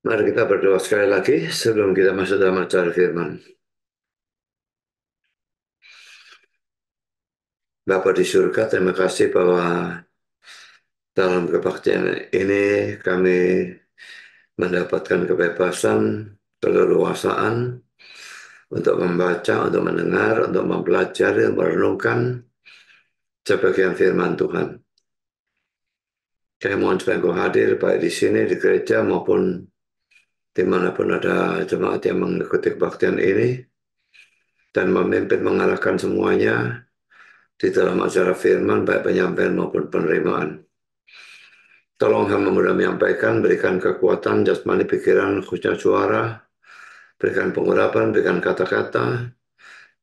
Mari kita berdoa sekali lagi sebelum kita masuk dalam acara firman. Bapak di surga, terima kasih bahwa dalam kebaktian ini kami mendapatkan kebebasan, keleluasaan untuk membaca, untuk mendengar, untuk mempelajari, merenungkan sebagian firman Tuhan. Kami mohon supaya hadir baik di sini, di gereja maupun di dimanapun ada jemaat yang mengikuti kebaktian ini dan memimpin mengarahkan semuanya di dalam acara firman baik penyampaian maupun penerimaan. Tolong hamba mudah menyampaikan, berikan kekuatan jasmani pikiran khususnya suara, berikan pengurapan, berikan kata-kata,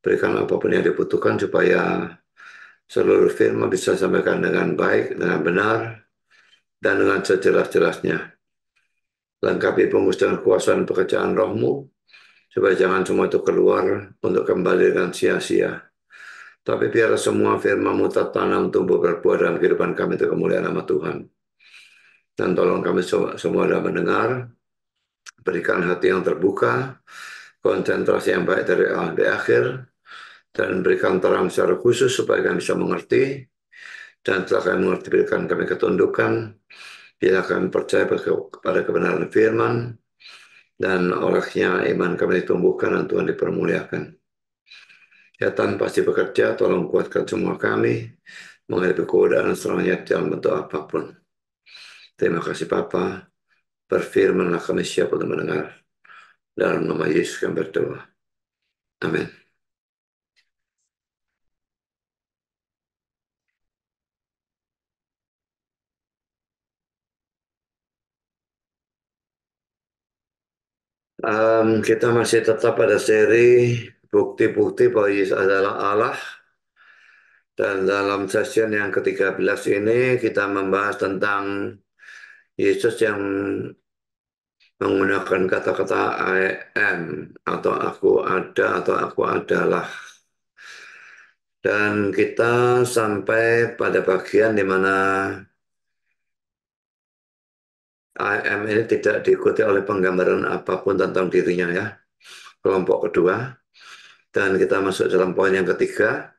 berikan apapun yang dibutuhkan supaya seluruh firman bisa sampaikan dengan baik, dengan benar, dan dengan sejelas-jelasnya lengkapi pengurus dengan dan pekerjaan rohmu, supaya jangan semua itu keluar untuk kembali dengan sia-sia. Tapi biar semua firmamu tertanam, tumbuh, berbuah dalam kehidupan kami itu kemuliaan nama Tuhan. Dan tolong kami semua sudah mendengar, berikan hati yang terbuka, konsentrasi yang baik dari awal di akhir, dan berikan terang secara khusus supaya kami bisa mengerti, dan setelah kami mengerti, berikan kami ketundukan, dia kami percaya kepada kebenaran firman dan olehnya iman kami ditumbuhkan dan Tuhan dipermuliakan. Ya Tuhan pasti bekerja, tolong kuatkan semua kami menghadapi keadaan serangannya dalam bentuk apapun. Terima kasih Papa, berfirmanlah kami siap untuk mendengar. Dalam nama Yesus kami berdoa. Amin. um, kita masih tetap pada seri bukti-bukti bahwa Yesus adalah Allah. Dan dalam sesi yang ke-13 ini kita membahas tentang Yesus yang menggunakan kata-kata I am atau aku ada atau aku adalah. Dan kita sampai pada bagian di mana AM ini tidak diikuti oleh penggambaran apapun tentang dirinya ya. Kelompok kedua. Dan kita masuk dalam poin yang ketiga.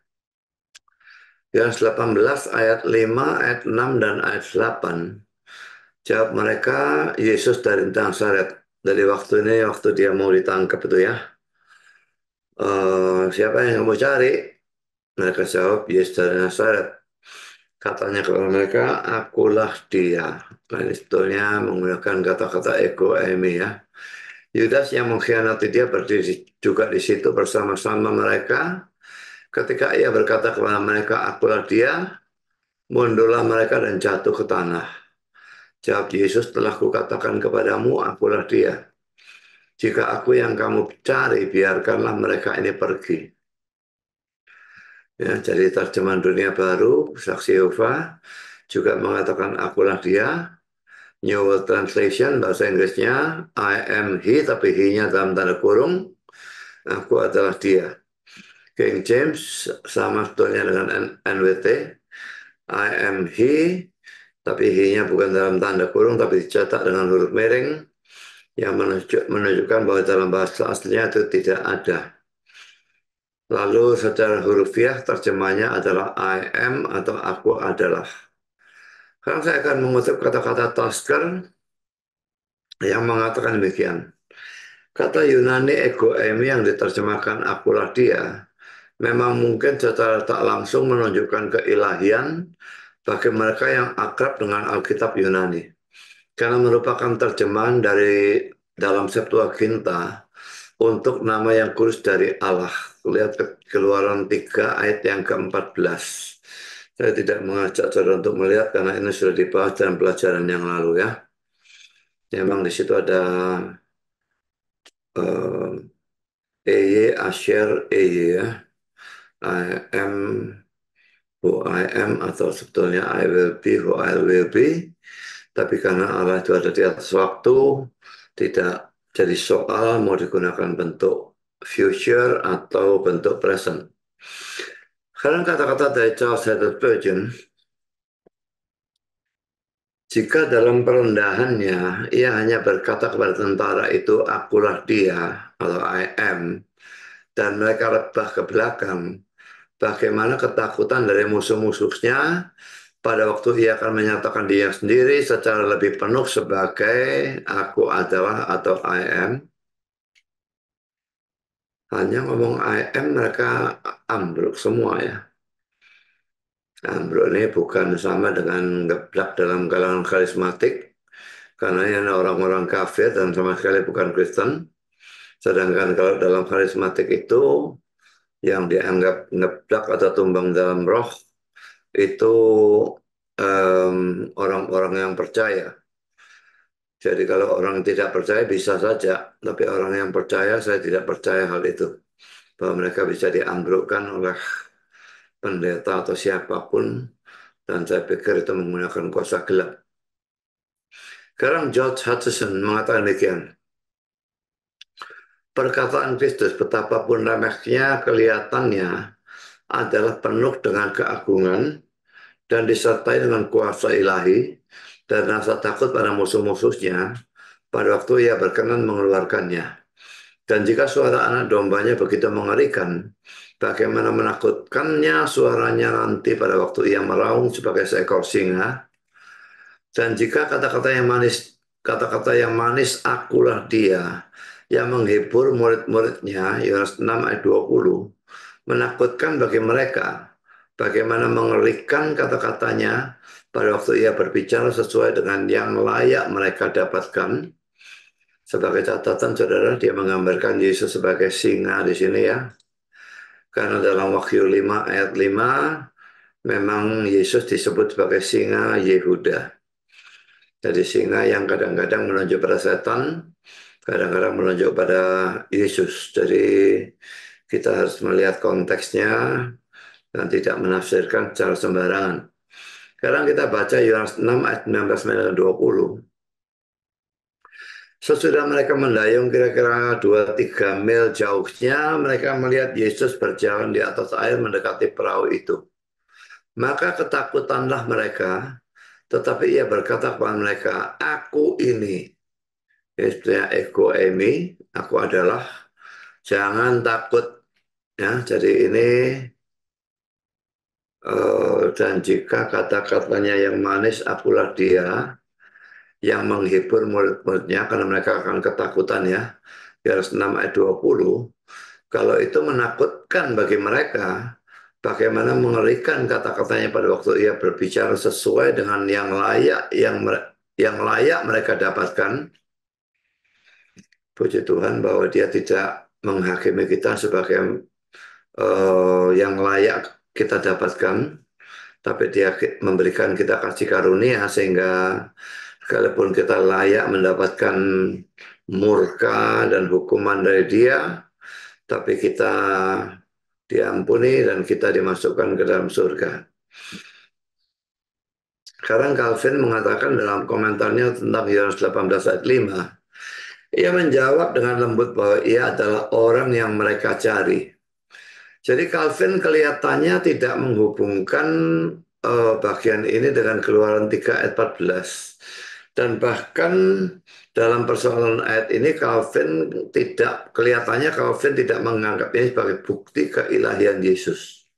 Yang 18 ayat 5, ayat 6, dan ayat 8. Jawab mereka, Yesus dari Nazaret. Dari waktu ini, waktu dia mau ditangkap itu ya. Uh, siapa yang mau cari? Mereka jawab, Yesus dari Nazaret katanya kepada mereka, akulah dia. Nah, ini sebetulnya menggunakan kata-kata ego Emi ya. Yudas yang mengkhianati dia berdiri juga di situ bersama-sama mereka. Ketika ia berkata kepada mereka, akulah dia, mundurlah mereka dan jatuh ke tanah. Jawab Yesus, telah kukatakan kepadamu, akulah dia. Jika aku yang kamu cari, biarkanlah mereka ini pergi Ya, jadi terjemahan dunia baru, Saksi Yehova juga mengatakan akulah dia. New World Translation, bahasa Inggrisnya, I am he, tapi he-nya dalam tanda kurung, aku adalah dia. King James sama sebetulnya dengan NWT, I am he, tapi he-nya bukan dalam tanda kurung, tapi dicetak dengan huruf miring, yang menunjukkan bahwa dalam bahasa aslinya itu tidak ada. Lalu secara hurufiah terjemahnya adalah I am atau aku adalah. Sekarang saya akan mengutip kata-kata Tasker yang mengatakan demikian. Kata Yunani ego emi yang diterjemahkan akulah dia, memang mungkin secara tak langsung menunjukkan keilahian bagi mereka yang akrab dengan Alkitab Yunani. Karena merupakan terjemahan dari dalam Septuaginta untuk nama yang kurus dari Allah lihat keluaran 3 ayat yang ke-14. Saya tidak mengajak saudara untuk melihat karena ini sudah dibahas dalam pelajaran yang lalu ya. Memang di situ ada uh, eh, EY, Asher, EY ya. I am who I am atau sebetulnya I will be who I will be. Tapi karena Allah itu ada di atas waktu, tidak jadi soal mau digunakan bentuk future atau bentuk present. Sekarang kata-kata dari Charles Haddon Spurgeon, jika dalam perendahannya ia hanya berkata kepada tentara itu akulah dia atau I am dan mereka rebah ke belakang, bagaimana ketakutan dari musuh-musuhnya pada waktu ia akan menyatakan dia sendiri secara lebih penuh sebagai aku adalah atau I am hanya ngomong IM mereka ambruk semua ya. Ambruk ini bukan sama dengan geblak dalam kalangan karismatik, karena yang orang-orang kafir dan sama sekali bukan Kristen. Sedangkan kalau dalam karismatik itu yang dianggap ngeblak atau tumbang dalam roh itu orang-orang um, orang -orang yang percaya jadi kalau orang tidak percaya bisa saja, tapi orang yang percaya saya tidak percaya hal itu. Bahwa mereka bisa diambrukkan oleh pendeta atau siapapun dan saya pikir itu menggunakan kuasa gelap. Sekarang George Hutchison mengatakan demikian. Perkataan Kristus betapapun remehnya kelihatannya adalah penuh dengan keagungan dan disertai dengan kuasa ilahi dan rasa takut pada musuh-musuhnya pada waktu ia berkenan mengeluarkannya. Dan jika suara anak dombanya begitu mengerikan, bagaimana menakutkannya suaranya nanti pada waktu ia meraung sebagai seekor singa. Dan jika kata-kata yang manis, kata-kata yang manis akulah dia yang menghibur murid-muridnya, Yohanes 6 ayat 20, menakutkan bagi mereka, bagaimana mengerikan kata-katanya pada waktu ia berbicara sesuai dengan yang layak mereka dapatkan. Sebagai catatan, saudara, dia menggambarkan Yesus sebagai singa di sini ya. Karena dalam Wahyu 5 ayat 5, memang Yesus disebut sebagai singa Yehuda. Jadi singa yang kadang-kadang menunjuk pada setan, kadang-kadang menunjuk pada Yesus. Jadi kita harus melihat konteksnya dan tidak menafsirkan secara sembarangan. Sekarang kita baca Yohanes 6 ayat 19 dan 20. Sesudah mereka mendayung kira-kira 2-3 mil jauhnya, mereka melihat Yesus berjalan di atas air mendekati perahu itu. Maka ketakutanlah mereka, tetapi ia berkata kepada mereka, Aku ini, istrinya ego emi, aku adalah, jangan takut. Ya, jadi ini Eh, dan jika kata-katanya yang manis, akulah dia yang menghibur murid-muridnya karena mereka akan ketakutan ya. Yohanes 6 ayat 20, kalau itu menakutkan bagi mereka, bagaimana mengerikan kata-katanya pada waktu ia berbicara sesuai dengan yang layak yang yang layak mereka dapatkan. Puji Tuhan bahwa dia tidak menghakimi kita sebagai uh, yang layak kita dapatkan, tapi dia memberikan kita kasih karunia sehingga sekalipun kita layak mendapatkan murka dan hukuman dari dia, tapi kita diampuni dan kita dimasukkan ke dalam surga. Sekarang Calvin mengatakan dalam komentarnya tentang Yohanes 18 ayat 5, ia menjawab dengan lembut bahwa ia adalah orang yang mereka cari. Jadi Calvin kelihatannya tidak menghubungkan uh, bagian ini dengan keluaran 3 ayat 14. Dan bahkan dalam persoalan ayat ini Calvin tidak kelihatannya Calvin tidak menganggap ini sebagai bukti keilahian Yesus.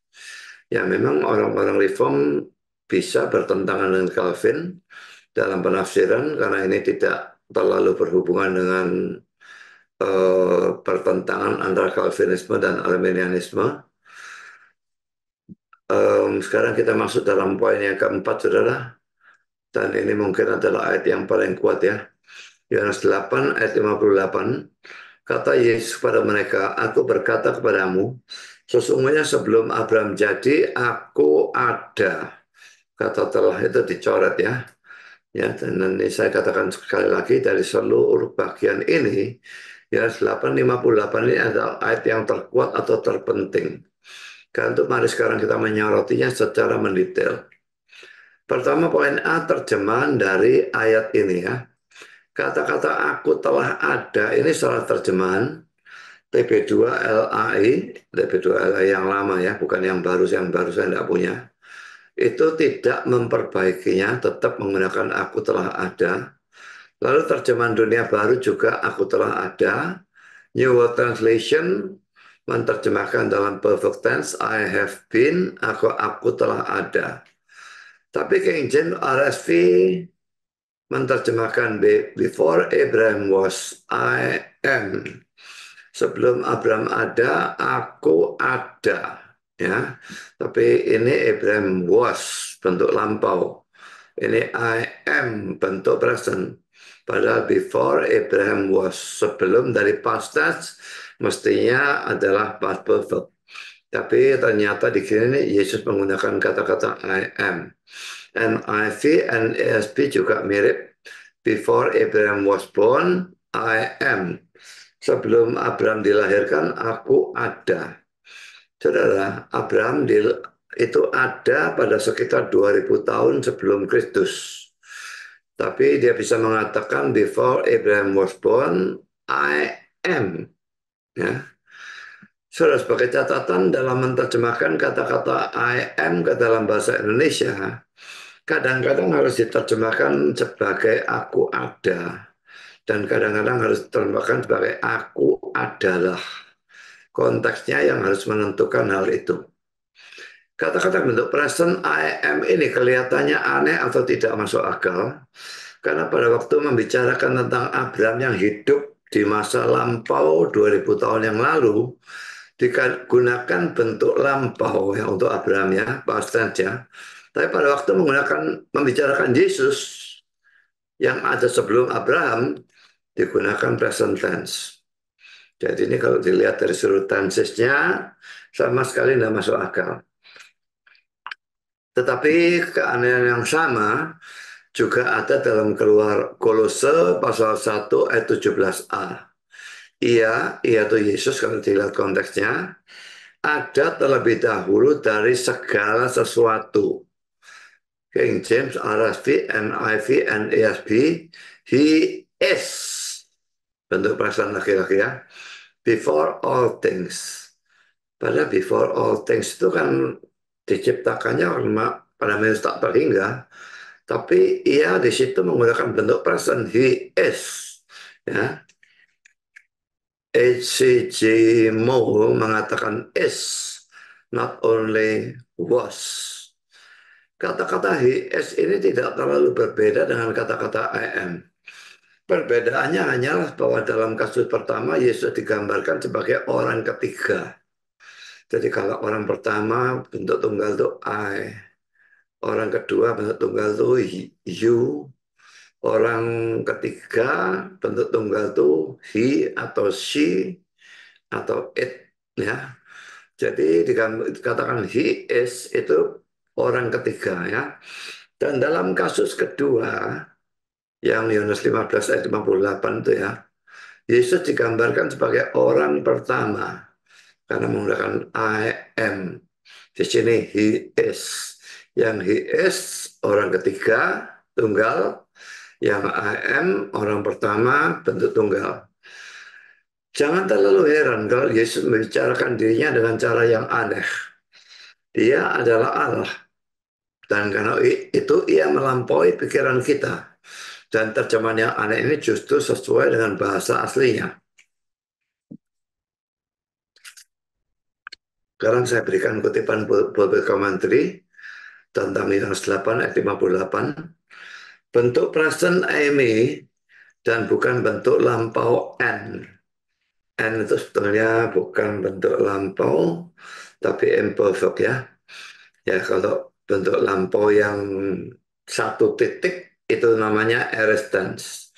Ya memang orang-orang reform bisa bertentangan dengan Calvin dalam penafsiran karena ini tidak terlalu berhubungan dengan Eh, pertentangan antara Calvinisme dan Arminianisme. Um, sekarang kita masuk dalam poin yang keempat, saudara. Dan ini mungkin adalah ayat yang paling kuat ya. Yohanes 8 ayat 58. Kata Yesus kepada mereka, Aku berkata kepadamu, sesungguhnya sebelum Abraham jadi, aku ada. Kata telah itu dicoret ya. Ya, dan ini saya katakan sekali lagi dari seluruh bagian ini Ya 858 ini adalah ayat yang terkuat atau terpenting. Karena untuk mari sekarang kita menyorotinya secara mendetail. Pertama poin A terjemahan dari ayat ini ya. Kata-kata aku telah ada ini salah terjemahan TB2 LAI, TB2 LAI yang lama ya, bukan yang baru, yang baru saya tidak punya. Itu tidak memperbaikinya, tetap menggunakan aku telah ada. Lalu terjemahan dunia baru juga aku telah ada. New World Translation menerjemahkan dalam perfect tense, I have been, aku, aku telah ada. Tapi King James RSV menerjemahkan before Abraham was, I am. Sebelum Abraham ada, aku ada. Ya, tapi ini Abraham was bentuk lampau. Ini I am bentuk present. Padahal before Abraham was sebelum dari past tense mestinya adalah past perfect. Tapi ternyata di sini Yesus menggunakan kata-kata I am. And IV and ESP juga mirip. Before Abraham was born, I am. Sebelum Abraham dilahirkan, aku ada. Saudara, Abraham itu ada pada sekitar 2000 tahun sebelum Kristus. Tapi dia bisa mengatakan before Abraham was born, I am. Ya. Saudara, sebagai catatan dalam menerjemahkan kata-kata I am ke dalam bahasa Indonesia, kadang-kadang harus diterjemahkan sebagai aku ada. Dan kadang-kadang harus diterjemahkan sebagai aku adalah. Konteksnya yang harus menentukan hal itu. Kata-kata bentuk present I am ini kelihatannya aneh atau tidak masuk akal karena pada waktu membicarakan tentang Abraham yang hidup di masa lampau 2000 tahun yang lalu digunakan bentuk lampau yang untuk Abraham ya, past ya. Tapi pada waktu menggunakan membicarakan Yesus yang ada sebelum Abraham digunakan present tense. Jadi ini kalau dilihat dari sudut tensesnya sama sekali tidak masuk akal. Tetapi keanehan yang sama juga ada dalam keluar Kolose pasal 1 ayat 17a. Ia, ia Yesus kalau dilihat konteksnya, ada terlebih dahulu dari segala sesuatu. King James, RSV, NIV, and ESV, He is, bentuk perasaan laki-laki ya, before all things. Padahal before all things itu kan diciptakannya lemak pada menit tak terhingga, tapi ia di situ menggunakan bentuk present he is. Ya. HCG Moore mengatakan is, not only was. Kata-kata he is ini tidak terlalu berbeda dengan kata-kata I am. Perbedaannya hanyalah bahwa dalam kasus pertama Yesus digambarkan sebagai orang ketiga jadi kalau orang pertama bentuk tunggal itu I, orang kedua bentuk tunggal itu you, orang ketiga bentuk tunggal itu he atau she atau it ya. Jadi dikatakan he is itu orang ketiga ya. Dan dalam kasus kedua yang Yunus 15 ayat 58 itu ya, Yesus digambarkan sebagai orang pertama karena menggunakan I am. Di sini he is. Yang he is orang ketiga, tunggal. Yang I am orang pertama, bentuk tunggal. Jangan terlalu heran kalau Yesus membicarakan dirinya dengan cara yang aneh. Dia adalah Allah. Dan karena itu ia melampaui pikiran kita. Dan terjemahan yang aneh ini justru sesuai dengan bahasa aslinya. Sekarang saya berikan kutipan Bulbul Commentary tentang Yohanes 8 ayat 58. Bentuk present IME dan bukan bentuk lampau N. N itu sebetulnya bukan bentuk lampau, tapi imperfect ya. Ya kalau bentuk lampau yang satu titik itu namanya arrestance.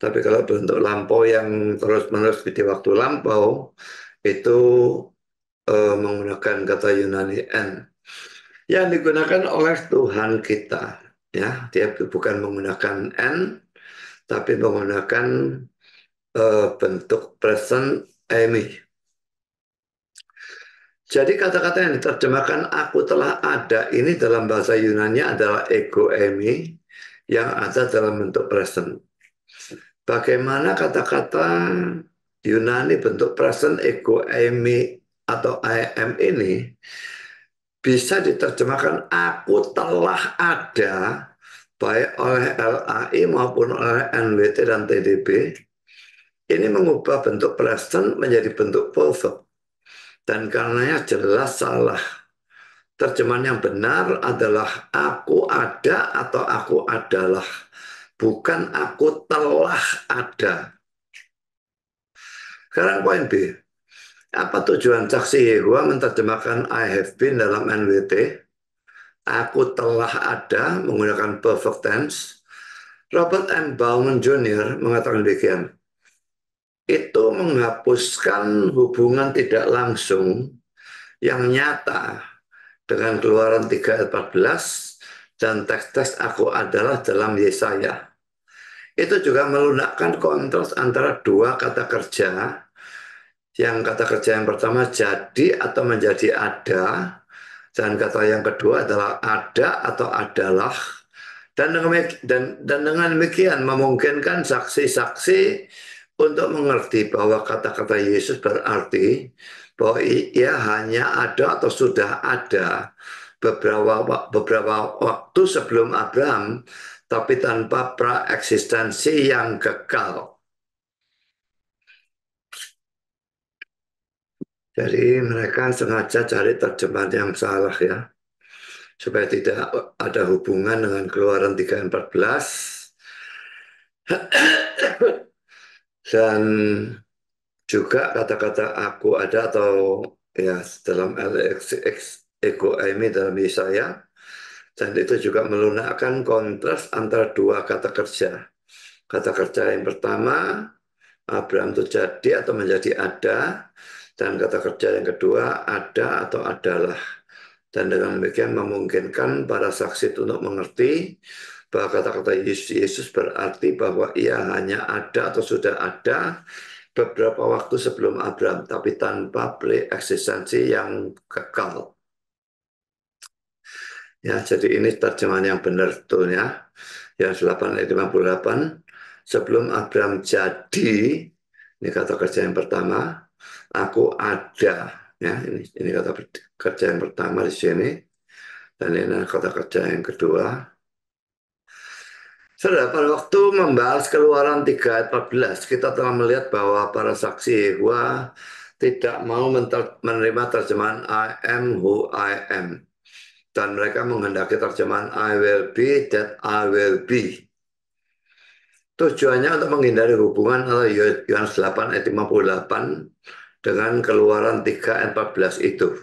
Tapi kalau bentuk lampau yang terus-menerus di waktu lampau, itu uh, menggunakan kata Yunani N yang digunakan oleh Tuhan kita ya dia bukan menggunakan N tapi menggunakan uh, bentuk present emi jadi kata-kata yang diterjemahkan aku telah ada ini dalam bahasa Yunani adalah ego emi yang ada dalam bentuk present. Bagaimana kata-kata Yunani bentuk present ego emi atau IM ini bisa diterjemahkan aku telah ada baik oleh LAI maupun oleh NWT dan TDB ini mengubah bentuk present menjadi bentuk perfect dan karenanya jelas salah terjemahan yang benar adalah aku ada atau aku adalah bukan aku telah ada sekarang poin B apa tujuan saksi Yehua menerjemahkan I have been dalam NWT? Aku telah ada menggunakan perfect tense. Robert M. Bauman Jr. mengatakan demikian. Itu menghapuskan hubungan tidak langsung yang nyata dengan keluaran 3:14 dan teks-teks aku adalah dalam Yesaya. Itu juga melunakkan kontras antara dua kata kerja yang kata kerja yang pertama jadi atau menjadi ada, dan kata yang kedua adalah ada atau adalah. Dan dengan, dan, dengan demikian memungkinkan saksi-saksi untuk mengerti bahwa kata-kata Yesus berarti bahwa ia hanya ada atau sudah ada beberapa beberapa waktu sebelum Abraham tapi tanpa eksistensi yang kekal Jadi mereka sengaja cari terjemahan yang salah ya. Supaya tidak ada hubungan dengan keluaran 314. Dan juga kata-kata aku ada atau ya dalam LXX ego ini dalam Yesaya. Dan itu juga melunakkan kontras antara dua kata kerja. Kata kerja yang pertama, Abraham itu jadi atau menjadi ada dan kata kerja yang kedua, ada atau adalah. Dan dengan demikian memungkinkan para saksi untuk mengerti bahwa kata-kata Yesus berarti bahwa ia hanya ada atau sudah ada beberapa waktu sebelum Abraham, tapi tanpa eksistensi yang kekal. Ya, jadi ini terjemahan yang benar tuh ya. Yang 8 58 sebelum Abraham jadi ini kata kerja yang pertama aku ada ya ini ini kata kerja yang pertama di sini dan ini kata kerja yang kedua sudah pada waktu membahas keluaran 3 ayat 14, kita telah melihat bahwa para saksi Yehua tidak mau menerima terjemahan I am who I am. Dan mereka menghendaki terjemahan I will be that I will be. Tujuannya untuk menghindari hubungan atau Yohanes 8 ayat 58 dengan keluaran 3 14 itu.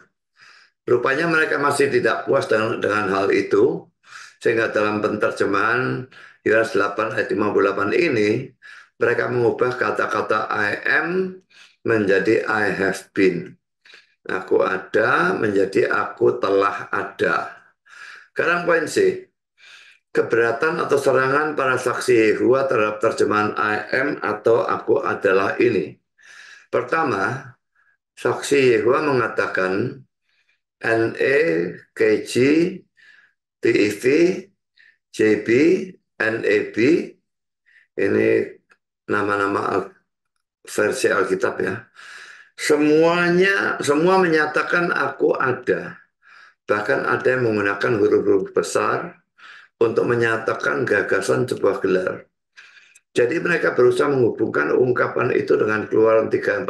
Rupanya mereka masih tidak puas dengan, dengan hal itu, sehingga dalam penterjemahan Yohanes 8 ayat 58 ini, mereka mengubah kata-kata I am menjadi I have been. Aku ada menjadi aku telah ada. Sekarang poin C. Keberatan atau serangan para saksi Yehua terhadap terjemahan I am atau aku adalah ini Pertama, saksi Yehua mengatakan NE, KG, TV, JB, nab e ini nama-nama versi Alkitab ya. Semuanya, semua menyatakan aku ada. Bahkan ada yang menggunakan huruf-huruf besar untuk menyatakan gagasan sebuah gelar. Jadi mereka berusaha menghubungkan ungkapan itu dengan keluaran 3.14,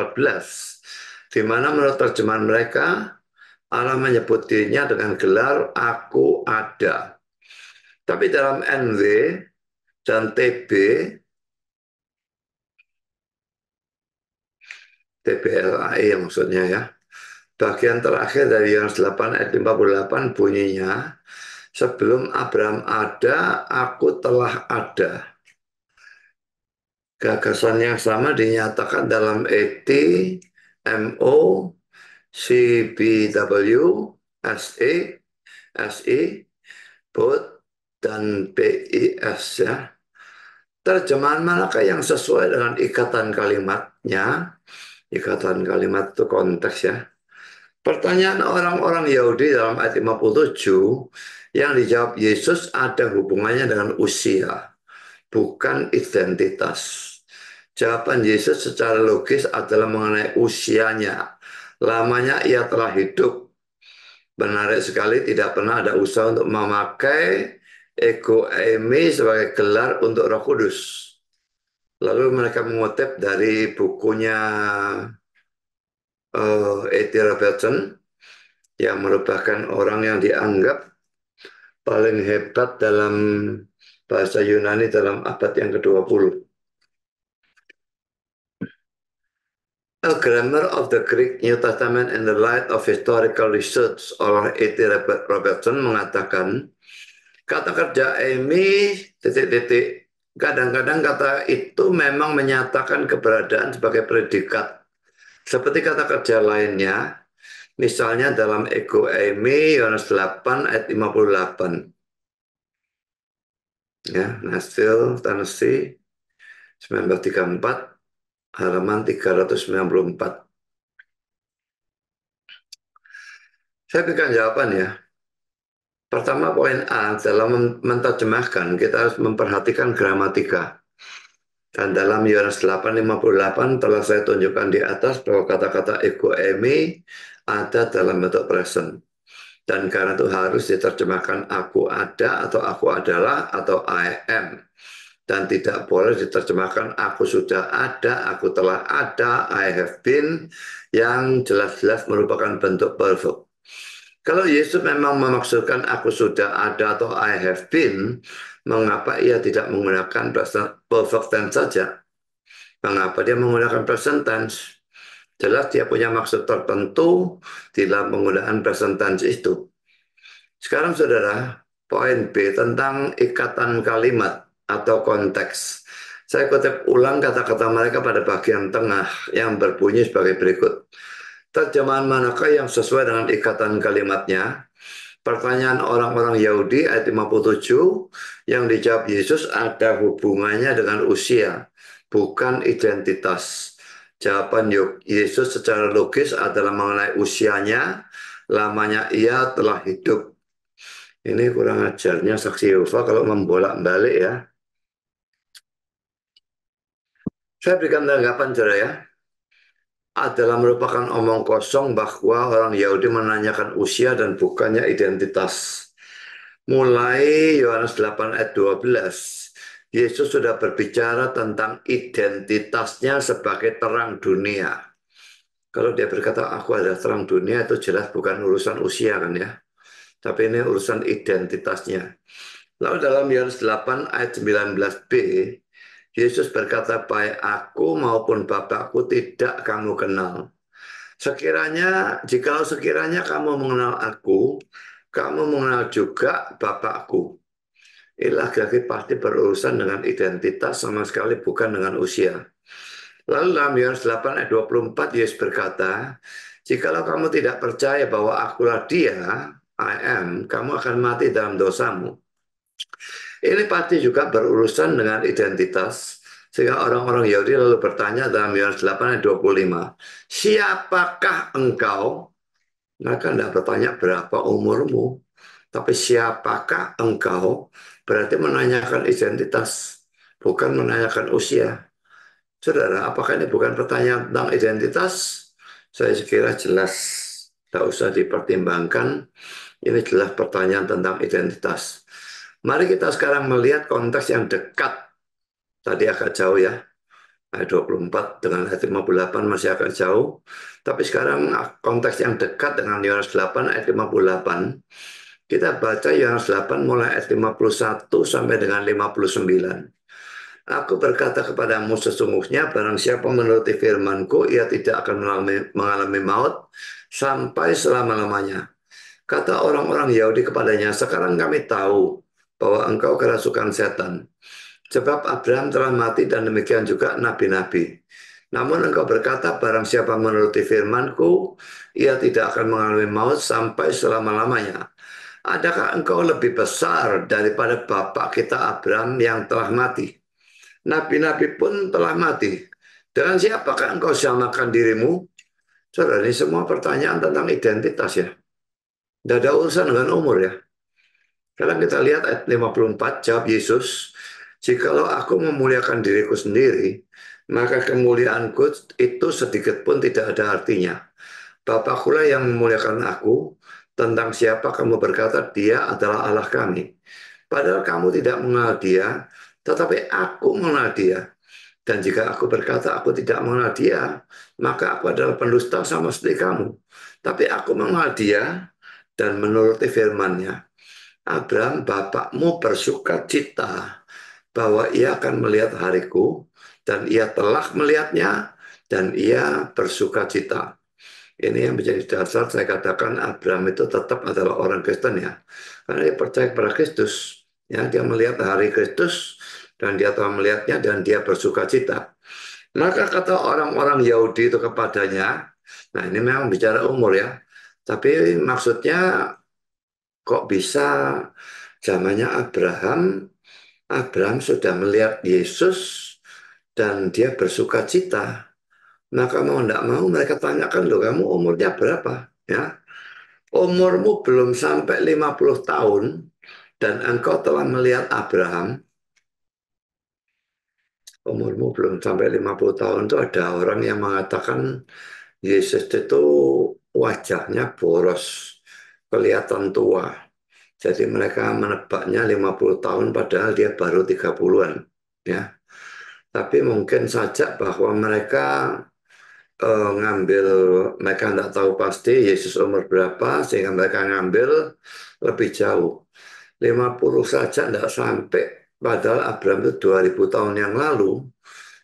di mana menurut terjemahan mereka, Allah menyebut dirinya dengan gelar Aku Ada. Tapi dalam NW dan TB, TBLAE ya maksudnya ya, bagian terakhir dari Yohanes 8 ayat 48 bunyinya, sebelum Abraham ada, aku telah ada. Gagasan yang sama dinyatakan dalam ET, MO, CBW, SE, SE, BOT, dan PIS ya. Terjemahan manakah yang sesuai dengan ikatan kalimatnya? Ikatan kalimat itu konteks ya. Pertanyaan orang-orang Yahudi dalam ayat 57 yang dijawab Yesus ada hubungannya dengan usia, bukan identitas. Jawaban Yesus secara logis adalah mengenai usianya. Lamanya ia telah hidup. Menarik sekali tidak pernah ada usaha untuk memakai ego emi sebagai gelar untuk roh kudus. Lalu mereka mengutip dari bukunya uh, Robertson yang merupakan orang yang dianggap paling hebat dalam bahasa Yunani dalam abad yang ke-20 A Grammar of the Greek New Testament in the Light of Historical Research oleh E.T. Robertson mengatakan, kata kerja Amy titik-titik kadang-kadang kata itu memang menyatakan keberadaan sebagai predikat. Seperti kata kerja lainnya, misalnya dalam Ego Amy Yohanes 8 ayat 58. Ya, Nashville, Tennessee, 1934 halaman 394. Saya berikan jawaban ya. Pertama poin A dalam menterjemahkan, kita harus memperhatikan gramatika. Dan dalam Yohanes 8:58 telah saya tunjukkan di atas bahwa kata-kata eme ada dalam bentuk present. Dan karena itu harus diterjemahkan aku ada atau aku adalah atau I am dan tidak boleh diterjemahkan aku sudah ada, aku telah ada, I have been yang jelas-jelas merupakan bentuk perfect. Kalau Yesus memang memaksudkan aku sudah ada atau I have been, mengapa ia tidak menggunakan perfect tense saja? Mengapa dia menggunakan present tense? Jelas dia punya maksud tertentu di dalam penggunaan present tense itu. Sekarang saudara, poin B tentang ikatan kalimat atau konteks. Saya kutip ulang kata-kata mereka pada bagian tengah yang berbunyi sebagai berikut. Terjemahan manakah yang sesuai dengan ikatan kalimatnya? Pertanyaan orang-orang Yahudi ayat 57 yang dijawab Yesus ada hubungannya dengan usia, bukan identitas. Jawaban Yesus secara logis adalah mengenai usianya, lamanya ia telah hidup. Ini kurang ajarnya saksi Yehova kalau membolak-balik ya saya berikan tanggapan saudara ya. adalah merupakan omong kosong bahwa orang Yahudi menanyakan usia dan bukannya identitas. Mulai Yohanes 8 ayat 12, Yesus sudah berbicara tentang identitasnya sebagai terang dunia. Kalau dia berkata, aku adalah terang dunia, itu jelas bukan urusan usia kan ya. Tapi ini urusan identitasnya. Lalu dalam Yohanes 8 ayat 19b, Yesus berkata, baik aku maupun Bapakku tidak kamu kenal. Sekiranya, jikalau sekiranya kamu mengenal aku, kamu mengenal juga Bapakku. Ilah lagi pasti berurusan dengan identitas sama sekali bukan dengan usia. Lalu dalam Yohanes 8 ayat 24 Yesus berkata, Jikalau kamu tidak percaya bahwa akulah dia, I am, kamu akan mati dalam dosamu. Ini pasti juga berurusan dengan identitas. Sehingga orang-orang Yahudi lalu bertanya dalam Yohanes 8 ayat 25, siapakah engkau? Mereka tidak bertanya berapa umurmu, tapi siapakah engkau? Berarti menanyakan identitas, bukan menanyakan usia. Saudara, apakah ini bukan pertanyaan tentang identitas? Saya kira jelas, tak usah dipertimbangkan. Ini jelas pertanyaan tentang identitas. Mari kita sekarang melihat konteks yang dekat. Tadi agak jauh ya. Ayat 24 dengan ayat 58 masih agak jauh. Tapi sekarang konteks yang dekat dengan Yohanes 8 ayat 58. Kita baca Yohanes 8 mulai ayat 51 sampai dengan 59. Aku berkata kepadamu sesungguhnya barang siapa menuruti firmanku ia tidak akan mengalami, mengalami maut sampai selama-lamanya. Kata orang-orang Yahudi kepadanya, sekarang kami tahu bahwa engkau kerasukan setan. Sebab Abraham telah mati dan demikian juga nabi-nabi. Namun engkau berkata, barang siapa menuruti firmanku, ia tidak akan mengalami maut sampai selama-lamanya. Adakah engkau lebih besar daripada bapak kita Abraham yang telah mati? Nabi-nabi pun telah mati. Dengan siapakah engkau samakan dirimu? Saudara, ini semua pertanyaan tentang identitas ya. Tidak ada urusan dengan umur ya. Sekarang kita lihat ayat 54, jawab Yesus, Jikalau aku memuliakan diriku sendiri, maka kemuliaanku itu sedikit pun tidak ada artinya. Bapakulah yang memuliakan aku, tentang siapa kamu berkata dia adalah Allah kami. Padahal kamu tidak mengenal dia, tetapi aku mengenal dia. Dan jika aku berkata aku tidak mengenal dia, maka aku adalah pendusta sama seperti kamu. Tapi aku mengenal dia dan menuruti firmannya. Abraham, bapakmu bersuka cita bahwa ia akan melihat hariku, dan ia telah melihatnya, dan ia bersuka cita. Ini yang menjadi dasar saya katakan Abraham itu tetap adalah orang Kristen ya. Karena dia percaya kepada Kristus. Ya, dia melihat hari Kristus, dan dia telah melihatnya, dan dia bersuka cita. Maka kata orang-orang Yahudi itu kepadanya, nah ini memang bicara umur ya, tapi maksudnya kok bisa zamannya Abraham, Abraham sudah melihat Yesus dan dia bersuka cita. Maka mau tidak mau mereka tanyakan loh kamu umurnya berapa ya? Umurmu belum sampai 50 tahun dan engkau telah melihat Abraham. Umurmu belum sampai 50 tahun itu ada orang yang mengatakan Yesus itu wajahnya boros kelihatan tua. Jadi mereka menebaknya 50 tahun padahal dia baru 30-an. Ya. Tapi mungkin saja bahwa mereka eh, ngambil, mereka tidak tahu pasti Yesus umur berapa, sehingga mereka ngambil lebih jauh. 50 saja tidak sampai, padahal Abraham itu 2000 tahun yang lalu,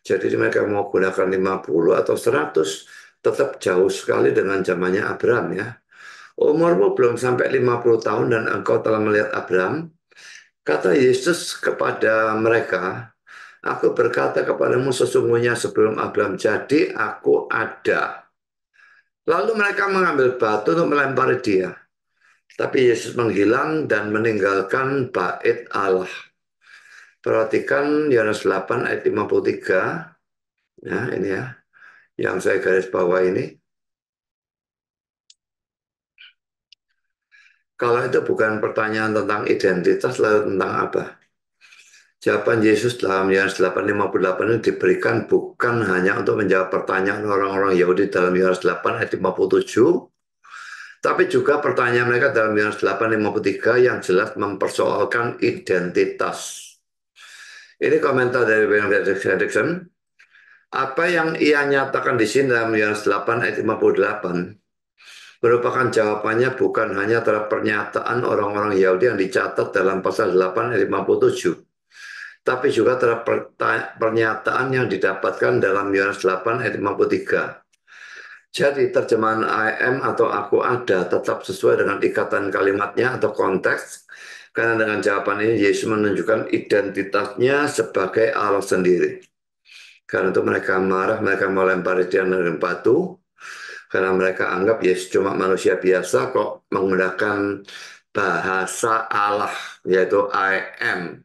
jadi mereka mau gunakan 50 atau 100, tetap jauh sekali dengan zamannya Abraham ya. Umurmu belum sampai 50 tahun dan engkau telah melihat Abraham. Kata Yesus kepada mereka, Aku berkata kepadamu sesungguhnya sebelum Abraham jadi, aku ada. Lalu mereka mengambil batu untuk melempar dia. Tapi Yesus menghilang dan meninggalkan bait Allah. Perhatikan Yohanes 8 ayat 53. ya ini ya. Yang saya garis bawah ini. Kalau itu bukan pertanyaan tentang identitas, lalu tentang apa? Jawaban Yesus dalam Yohanes 8:58 ini diberikan bukan hanya untuk menjawab pertanyaan orang-orang Yahudi dalam Yohanes 8 ayat 57, tapi juga pertanyaan mereka dalam Yohanes 8:53 yang jelas mempersoalkan identitas. Ini komentar dari Benedict Henderson. Apa yang ia nyatakan di sini dalam Yohanes 8 ayat 58 merupakan jawabannya bukan hanya terhadap pernyataan orang-orang Yahudi yang dicatat dalam pasal 8 ayat 57, tapi juga terhadap pernyataan yang didapatkan dalam Yohanes 8 ayat 53. Jadi terjemahan am atau aku ada tetap sesuai dengan ikatan kalimatnya atau konteks, karena dengan jawaban ini Yesus menunjukkan identitasnya sebagai Allah sendiri. Karena itu mereka marah, mereka melempari dia dengan batu, karena mereka anggap Yesus cuma manusia biasa kok menggunakan bahasa Allah yaitu I am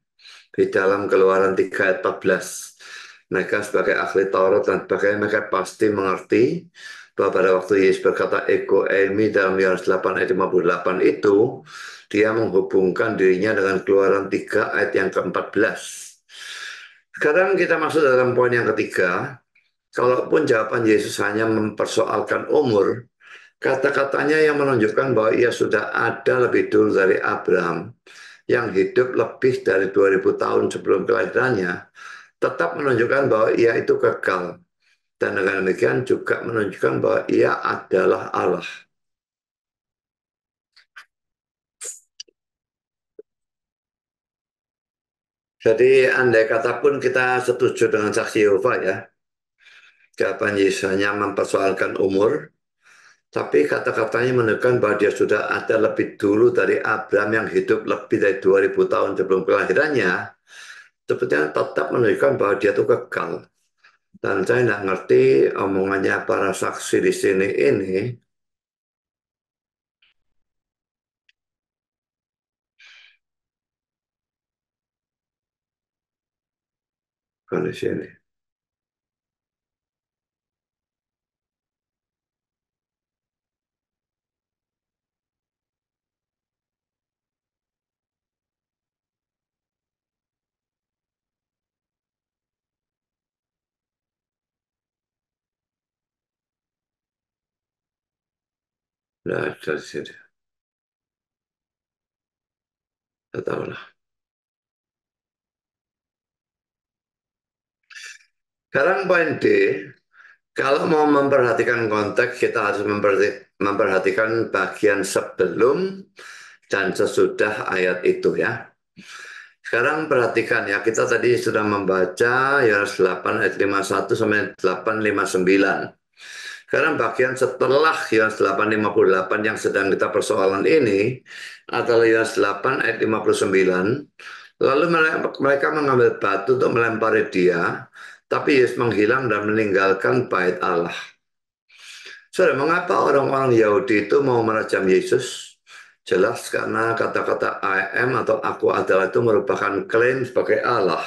di dalam keluaran 3 ayat 14 mereka sebagai ahli Taurat dan sebagainya mereka pasti mengerti bahwa pada waktu Yesus berkata Eko Emi dalam Yohanes 8 ayat 58 itu dia menghubungkan dirinya dengan keluaran 3 ayat yang ke-14 sekarang kita masuk dalam poin yang ketiga Kalaupun jawaban Yesus hanya mempersoalkan umur, kata-katanya yang menunjukkan bahwa ia sudah ada lebih dulu dari Abraham yang hidup lebih dari 2000 tahun sebelum kelahirannya, tetap menunjukkan bahwa ia itu kekal. Dan dengan demikian juga menunjukkan bahwa ia adalah Allah. Jadi andai kata pun kita setuju dengan saksi Yehova ya, ucapan Yesanya mempersoalkan umur, tapi kata-katanya menekan bahwa dia sudah ada lebih dulu dari Abraham yang hidup lebih dari 2000 tahun sebelum kelahirannya, sebetulnya tetap menunjukkan bahwa dia itu kekal. Dan saya tidak ngerti omongannya para saksi di sini ini, kondisi ini. لا اشتغل شركة لا lah? Sekarang poin D, kalau mau memperhatikan konteks, kita harus memperhatikan bagian sebelum dan sesudah ayat itu ya. Sekarang perhatikan ya, kita tadi sudah membaca Yohanes 8 ayat 51 sampai 859. Karena bagian setelah Yohanes 8:58 yang sedang kita persoalan ini adalah Yohanes 8 ayat 59. Lalu mereka mengambil batu untuk melempari dia, tapi Yesus menghilang dan meninggalkan bait Allah. Saudara, mengapa orang-orang Yahudi itu mau merajam Yesus? Jelas karena kata-kata I am atau aku adalah itu merupakan klaim sebagai Allah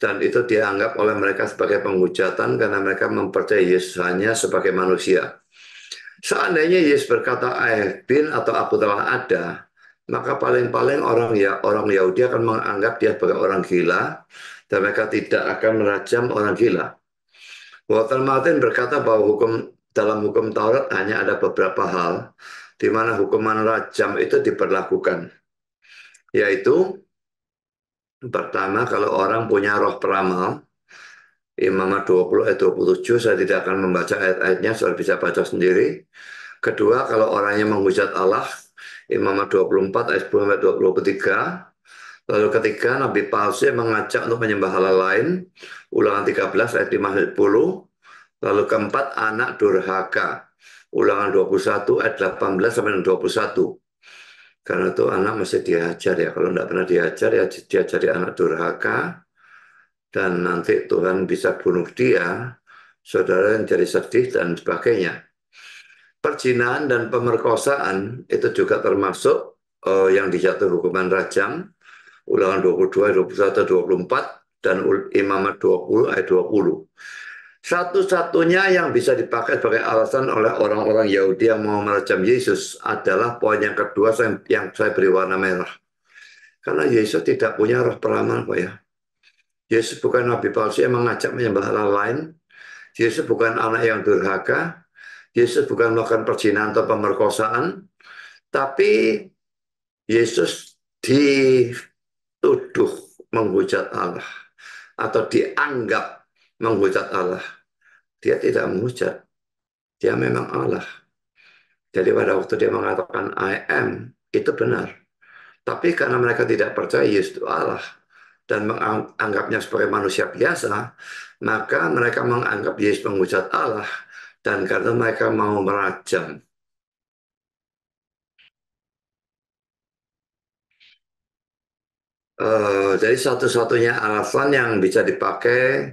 dan itu dianggap oleh mereka sebagai penghujatan karena mereka mempercayai Yesus hanya sebagai manusia. Seandainya Yesus berkata I have atau aku telah ada, maka paling-paling orang ya orang Yahudi akan menganggap dia sebagai orang gila dan mereka tidak akan merajam orang gila. Walter Martin berkata bahwa hukum dalam hukum Taurat hanya ada beberapa hal di mana hukuman rajam itu diperlakukan, yaitu Pertama, kalau orang punya roh peramal, Imamat 20 ayat 27, saya tidak akan membaca ayat-ayatnya, saya bisa baca sendiri. Kedua, kalau orangnya menghujat Allah, Imamat 24 ayat 10 ayat 23. Lalu ketiga, Nabi palsu yang mengajak untuk menyembah hal lain, ulangan 13 ayat 50. 10. Lalu keempat, anak durhaka, ulangan 21 ayat 18 sampai 21. Karena itu anak masih diajar ya. Kalau tidak pernah diajar ya dia jadi anak durhaka. Dan nanti Tuhan bisa bunuh dia. Saudara yang jadi sedih dan sebagainya. Perjinaan dan pemerkosaan itu juga termasuk uh, yang dijatuh hukuman rajam. Ulangan 22, 21, 24, dan Imamat 20 ayat 20. Satu-satunya yang bisa dipakai sebagai alasan oleh orang-orang Yahudi yang mau merajam Yesus adalah poin yang kedua yang saya beri warna merah. Karena Yesus tidak punya roh peramal, Pak ya. Yesus bukan nabi palsu yang mengajak menyembah Allah lain. Yesus bukan anak yang durhaka. Yesus bukan melakukan perzinahan atau pemerkosaan. Tapi Yesus dituduh menghujat Allah atau dianggap menghujat Allah. Dia tidak mengucap, Dia memang Allah. Jadi pada waktu dia mengatakan I am, itu benar. Tapi karena mereka tidak percaya Yesus itu Allah dan menganggapnya sebagai manusia biasa, maka mereka menganggap Yesus mengucap Allah dan karena mereka mau merajam Uh, jadi satu-satunya alasan yang bisa dipakai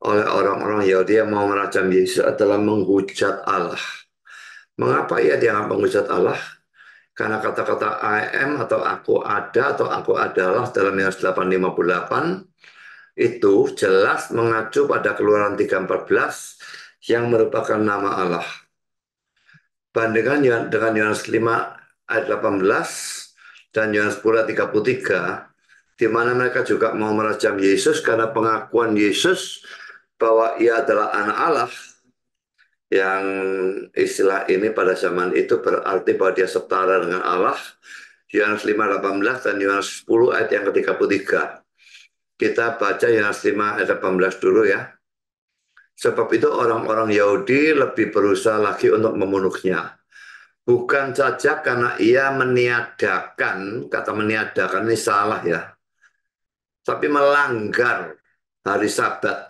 oleh orang-orang Yahudi yang mau merajam Yesus adalah menghujat Allah. Mengapa ia dianggap menghujat Allah? Karena kata-kata I am atau aku ada atau aku adalah dalam Yohanes 858 itu jelas mengacu pada keluaran 314 yang merupakan nama Allah. Bandingkan dengan Yohanes 5 ayat 18 dan Yohanes 10 33 di mana mereka juga mau merajam Yesus karena pengakuan Yesus bahwa ia adalah anak Allah yang istilah ini pada zaman itu berarti bahwa dia setara dengan Allah Yohanes 5:18 dan Yohanes 10 ayat yang ke-33. Kita baca Yohanes 5 ayat 18 dulu ya. Sebab itu orang-orang Yahudi lebih berusaha lagi untuk membunuhnya. Bukan saja karena ia meniadakan, kata meniadakan ini salah ya. Tapi melanggar hari sabat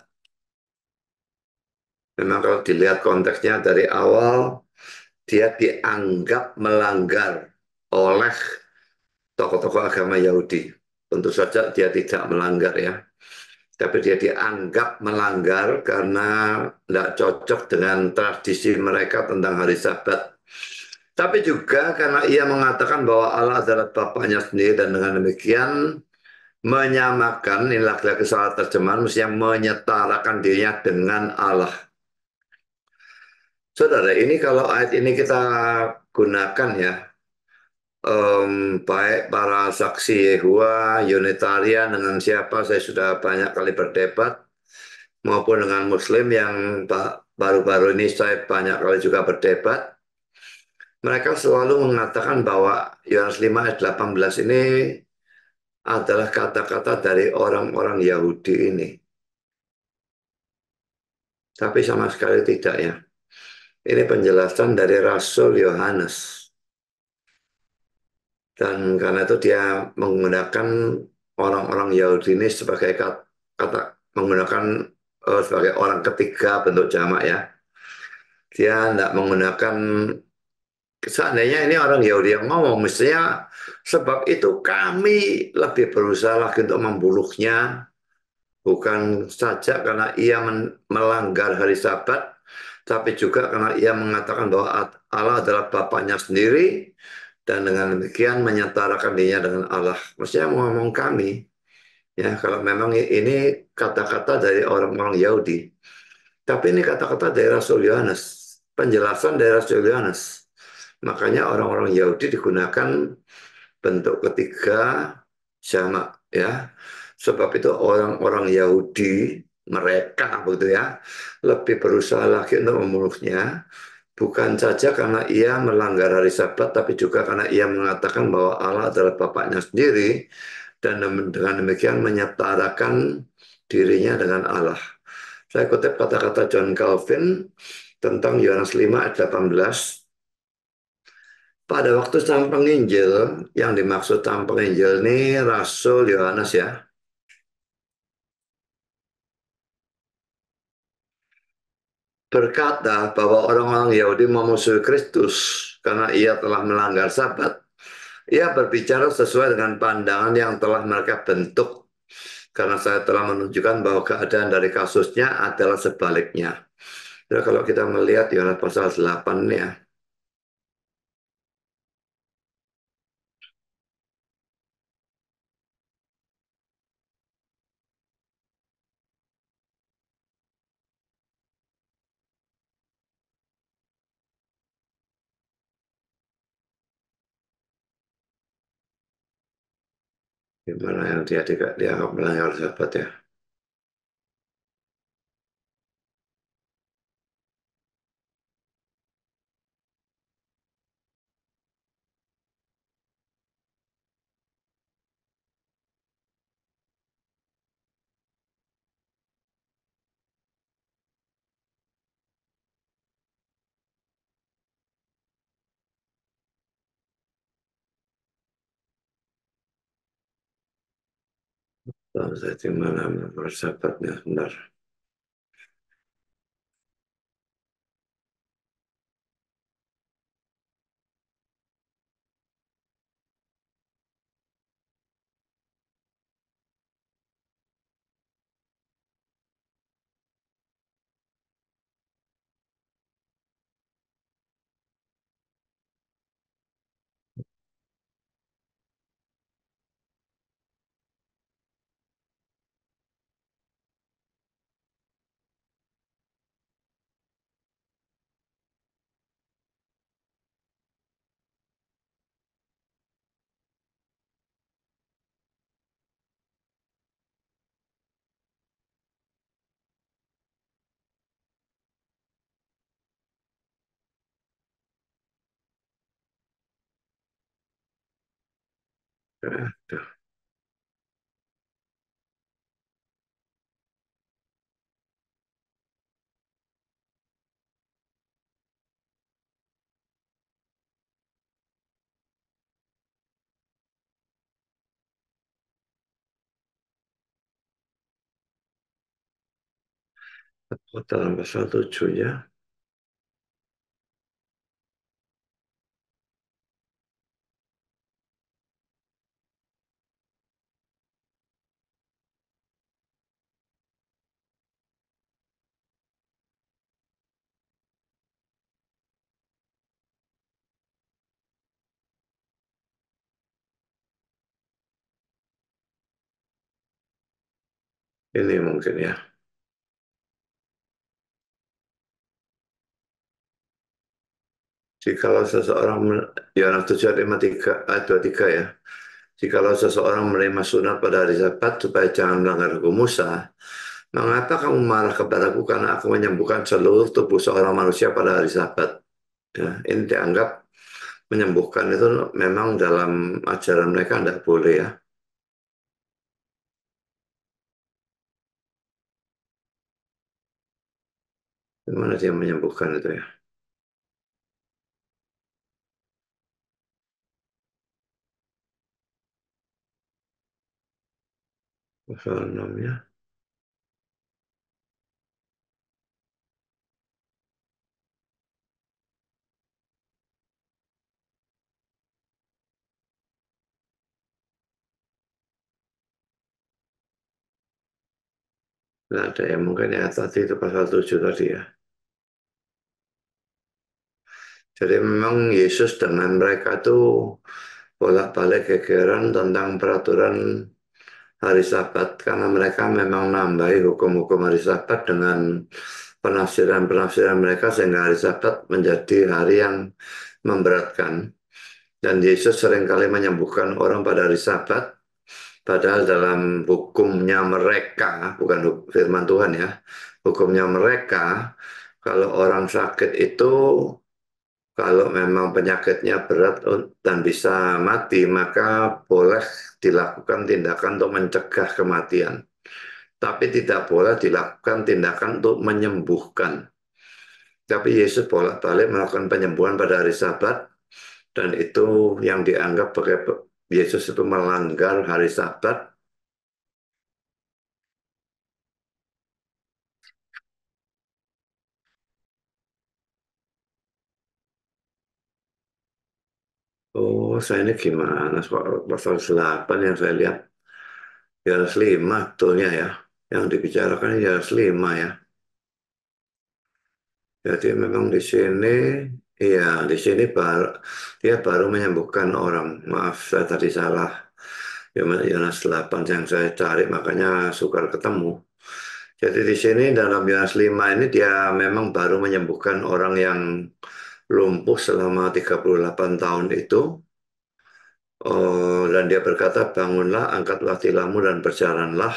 Memang kalau dilihat konteksnya dari awal, dia dianggap melanggar oleh tokoh-tokoh agama Yahudi. Tentu saja dia tidak melanggar ya. Tapi dia dianggap melanggar karena tidak cocok dengan tradisi mereka tentang hari sabat. Tapi juga karena ia mengatakan bahwa Allah adalah Bapaknya sendiri dan dengan demikian menyamakan, inilah kesalahan terjemahan, mestinya menyetarakan dirinya dengan Allah. Saudara, ini kalau ayat ini kita gunakan ya, um, baik para saksi Yehua, Unitarian, dengan siapa saya sudah banyak kali berdebat, maupun dengan Muslim yang baru-baru ini saya banyak kali juga berdebat, mereka selalu mengatakan bahwa Yohanes 5 ayat 18 ini adalah kata-kata dari orang-orang Yahudi ini. Tapi sama sekali tidak ya. Ini penjelasan dari Rasul Yohanes. Dan karena itu dia menggunakan orang-orang Yahudi ini sebagai kata, kata menggunakan uh, sebagai orang ketiga bentuk jamak ya. Dia tidak menggunakan seandainya ini orang Yahudi yang ngomong, mestinya sebab itu kami lebih berusaha lagi untuk membunuhnya, bukan saja karena ia melanggar hari Sabat, tapi juga karena ia mengatakan bahwa Allah adalah bapaknya sendiri dan dengan demikian menyetarakan dirinya dengan Allah. Maksudnya ngomong kami, ya kalau memang ini kata-kata dari orang-orang Yahudi. Tapi ini kata-kata dari Rasul Yohanes, penjelasan dari Rasul Yohanes. Makanya orang-orang Yahudi digunakan bentuk ketiga jamak ya. Sebab itu orang-orang Yahudi mereka begitu ya lebih berusaha lagi untuk memeluknya bukan saja karena ia melanggar hari Sabat tapi juga karena ia mengatakan bahwa Allah adalah bapaknya sendiri dan dengan demikian menyetarakan dirinya dengan Allah. Saya kutip kata-kata John Calvin tentang Yohanes 5 ayat 18. Pada waktu sang penginjil, yang dimaksud sang penginjil ini Rasul Yohanes ya, berkata bahwa orang-orang Yahudi memusuhi Kristus karena ia telah melanggar sabat. Ia berbicara sesuai dengan pandangan yang telah mereka bentuk karena saya telah menunjukkan bahwa keadaan dari kasusnya adalah sebaliknya. Jadi ya, kalau kita melihat Yohanes pasal 8 ya, Gimana yang dia tidak dianggap melanggar sahabat ya? vezetünk, mert nem akar szeppetni az ember. Esto. Está pasado Chuya? ini mungkin ya. Jikalau seseorang yang 7 ayat 53, ayat 23 ya. Jikalau seseorang menerima sunat pada hari Sabat supaya jangan melanggar hukum Musa, mengapa kamu marah kepadaku karena aku menyembuhkan seluruh tubuh seorang manusia pada hari Sabat? Ya, ini dianggap menyembuhkan itu memang dalam ajaran mereka tidak boleh ya. Bagaimana dia menyembuhkan itu ya? Soal 6 ya. Nah, ada yang mungkin yang tadi itu pasal 7 tadi ya. Jadi memang Yesus dengan mereka itu bolak-balik gegeran tentang peraturan hari Sabat karena mereka memang nambahi hukum-hukum hari Sabat dengan penafsiran-penafsiran mereka sehingga hari Sabat menjadi hari yang memberatkan. Dan Yesus seringkali menyembuhkan orang pada hari Sabat, padahal dalam hukumnya mereka, bukan firman Tuhan ya, hukumnya mereka, kalau orang sakit itu kalau memang penyakitnya berat dan bisa mati, maka boleh dilakukan tindakan untuk mencegah kematian. Tapi tidak boleh dilakukan tindakan untuk menyembuhkan. Tapi Yesus boleh balik melakukan penyembuhan pada hari Sabat, dan itu yang dianggap sebagai Yesus itu melanggar hari Sabat, Oh, saya ini gimana Pak? Pasal 8 yang saya lihat. yang 5 betulnya ya. Yang dibicarakan yang 5 ya. Jadi memang di sini, iya di sini baru, dia baru menyembuhkan orang. Maaf, saya tadi salah. Ya, Yohanes 8 yang saya cari, makanya sukar ketemu. Jadi di sini dalam Yohanes 5 ini dia memang baru menyembuhkan orang yang lumpuh selama 38 tahun itu Oh, dan dia berkata, bangunlah, angkatlah tilammu dan berjalanlah.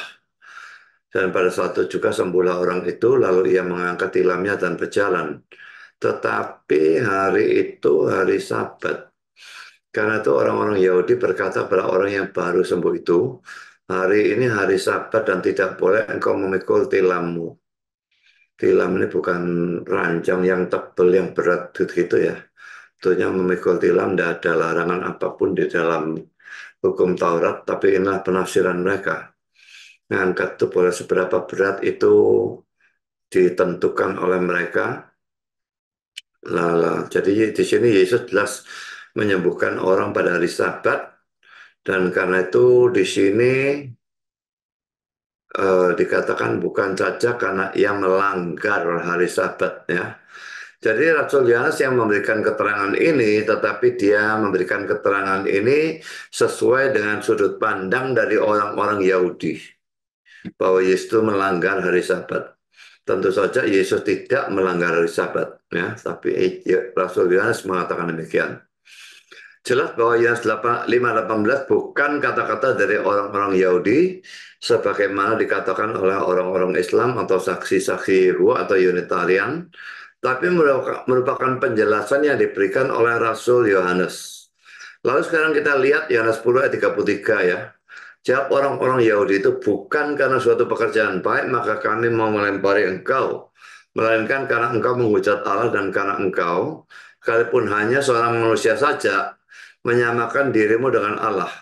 Dan pada saat itu juga sembuhlah orang itu, lalu ia mengangkat tilamnya dan berjalan. Tetapi hari itu hari sabat. Karena itu orang-orang Yahudi berkata pada orang yang baru sembuh itu, hari ini hari sabat dan tidak boleh engkau memikul tilammu. Tilam ini bukan ranjang yang tebal, yang berat gitu ya sebetulnya memikul tilam tidak ada larangan apapun di dalam hukum Taurat, tapi inilah penafsiran mereka. Mengangkat itu seberapa berat itu ditentukan oleh mereka. Lala. Jadi di sini Yesus jelas menyembuhkan orang pada hari Sabat dan karena itu di sini eh, dikatakan bukan saja karena ia melanggar hari Sabat ya jadi Rasul Yohanes yang memberikan keterangan ini, tetapi dia memberikan keterangan ini sesuai dengan sudut pandang dari orang-orang Yahudi. Bahwa Yesus itu melanggar hari sabat. Tentu saja Yesus tidak melanggar hari sabat. Ya, tapi ya, Rasul Yohanes mengatakan demikian. Jelas bahwa Yohanes 5.18 bukan kata-kata dari orang-orang Yahudi, sebagaimana dikatakan oleh orang-orang Islam atau saksi-saksi ruh atau Unitarian, tapi merupakan penjelasan yang diberikan oleh Rasul Yohanes. Lalu sekarang kita lihat Yohanes 10 ayat 33 ya. Jawab orang-orang Yahudi itu bukan karena suatu pekerjaan baik, maka kami mau melempari engkau. Melainkan karena engkau menghujat Allah dan karena engkau, kalaupun hanya seorang manusia saja, menyamakan dirimu dengan Allah.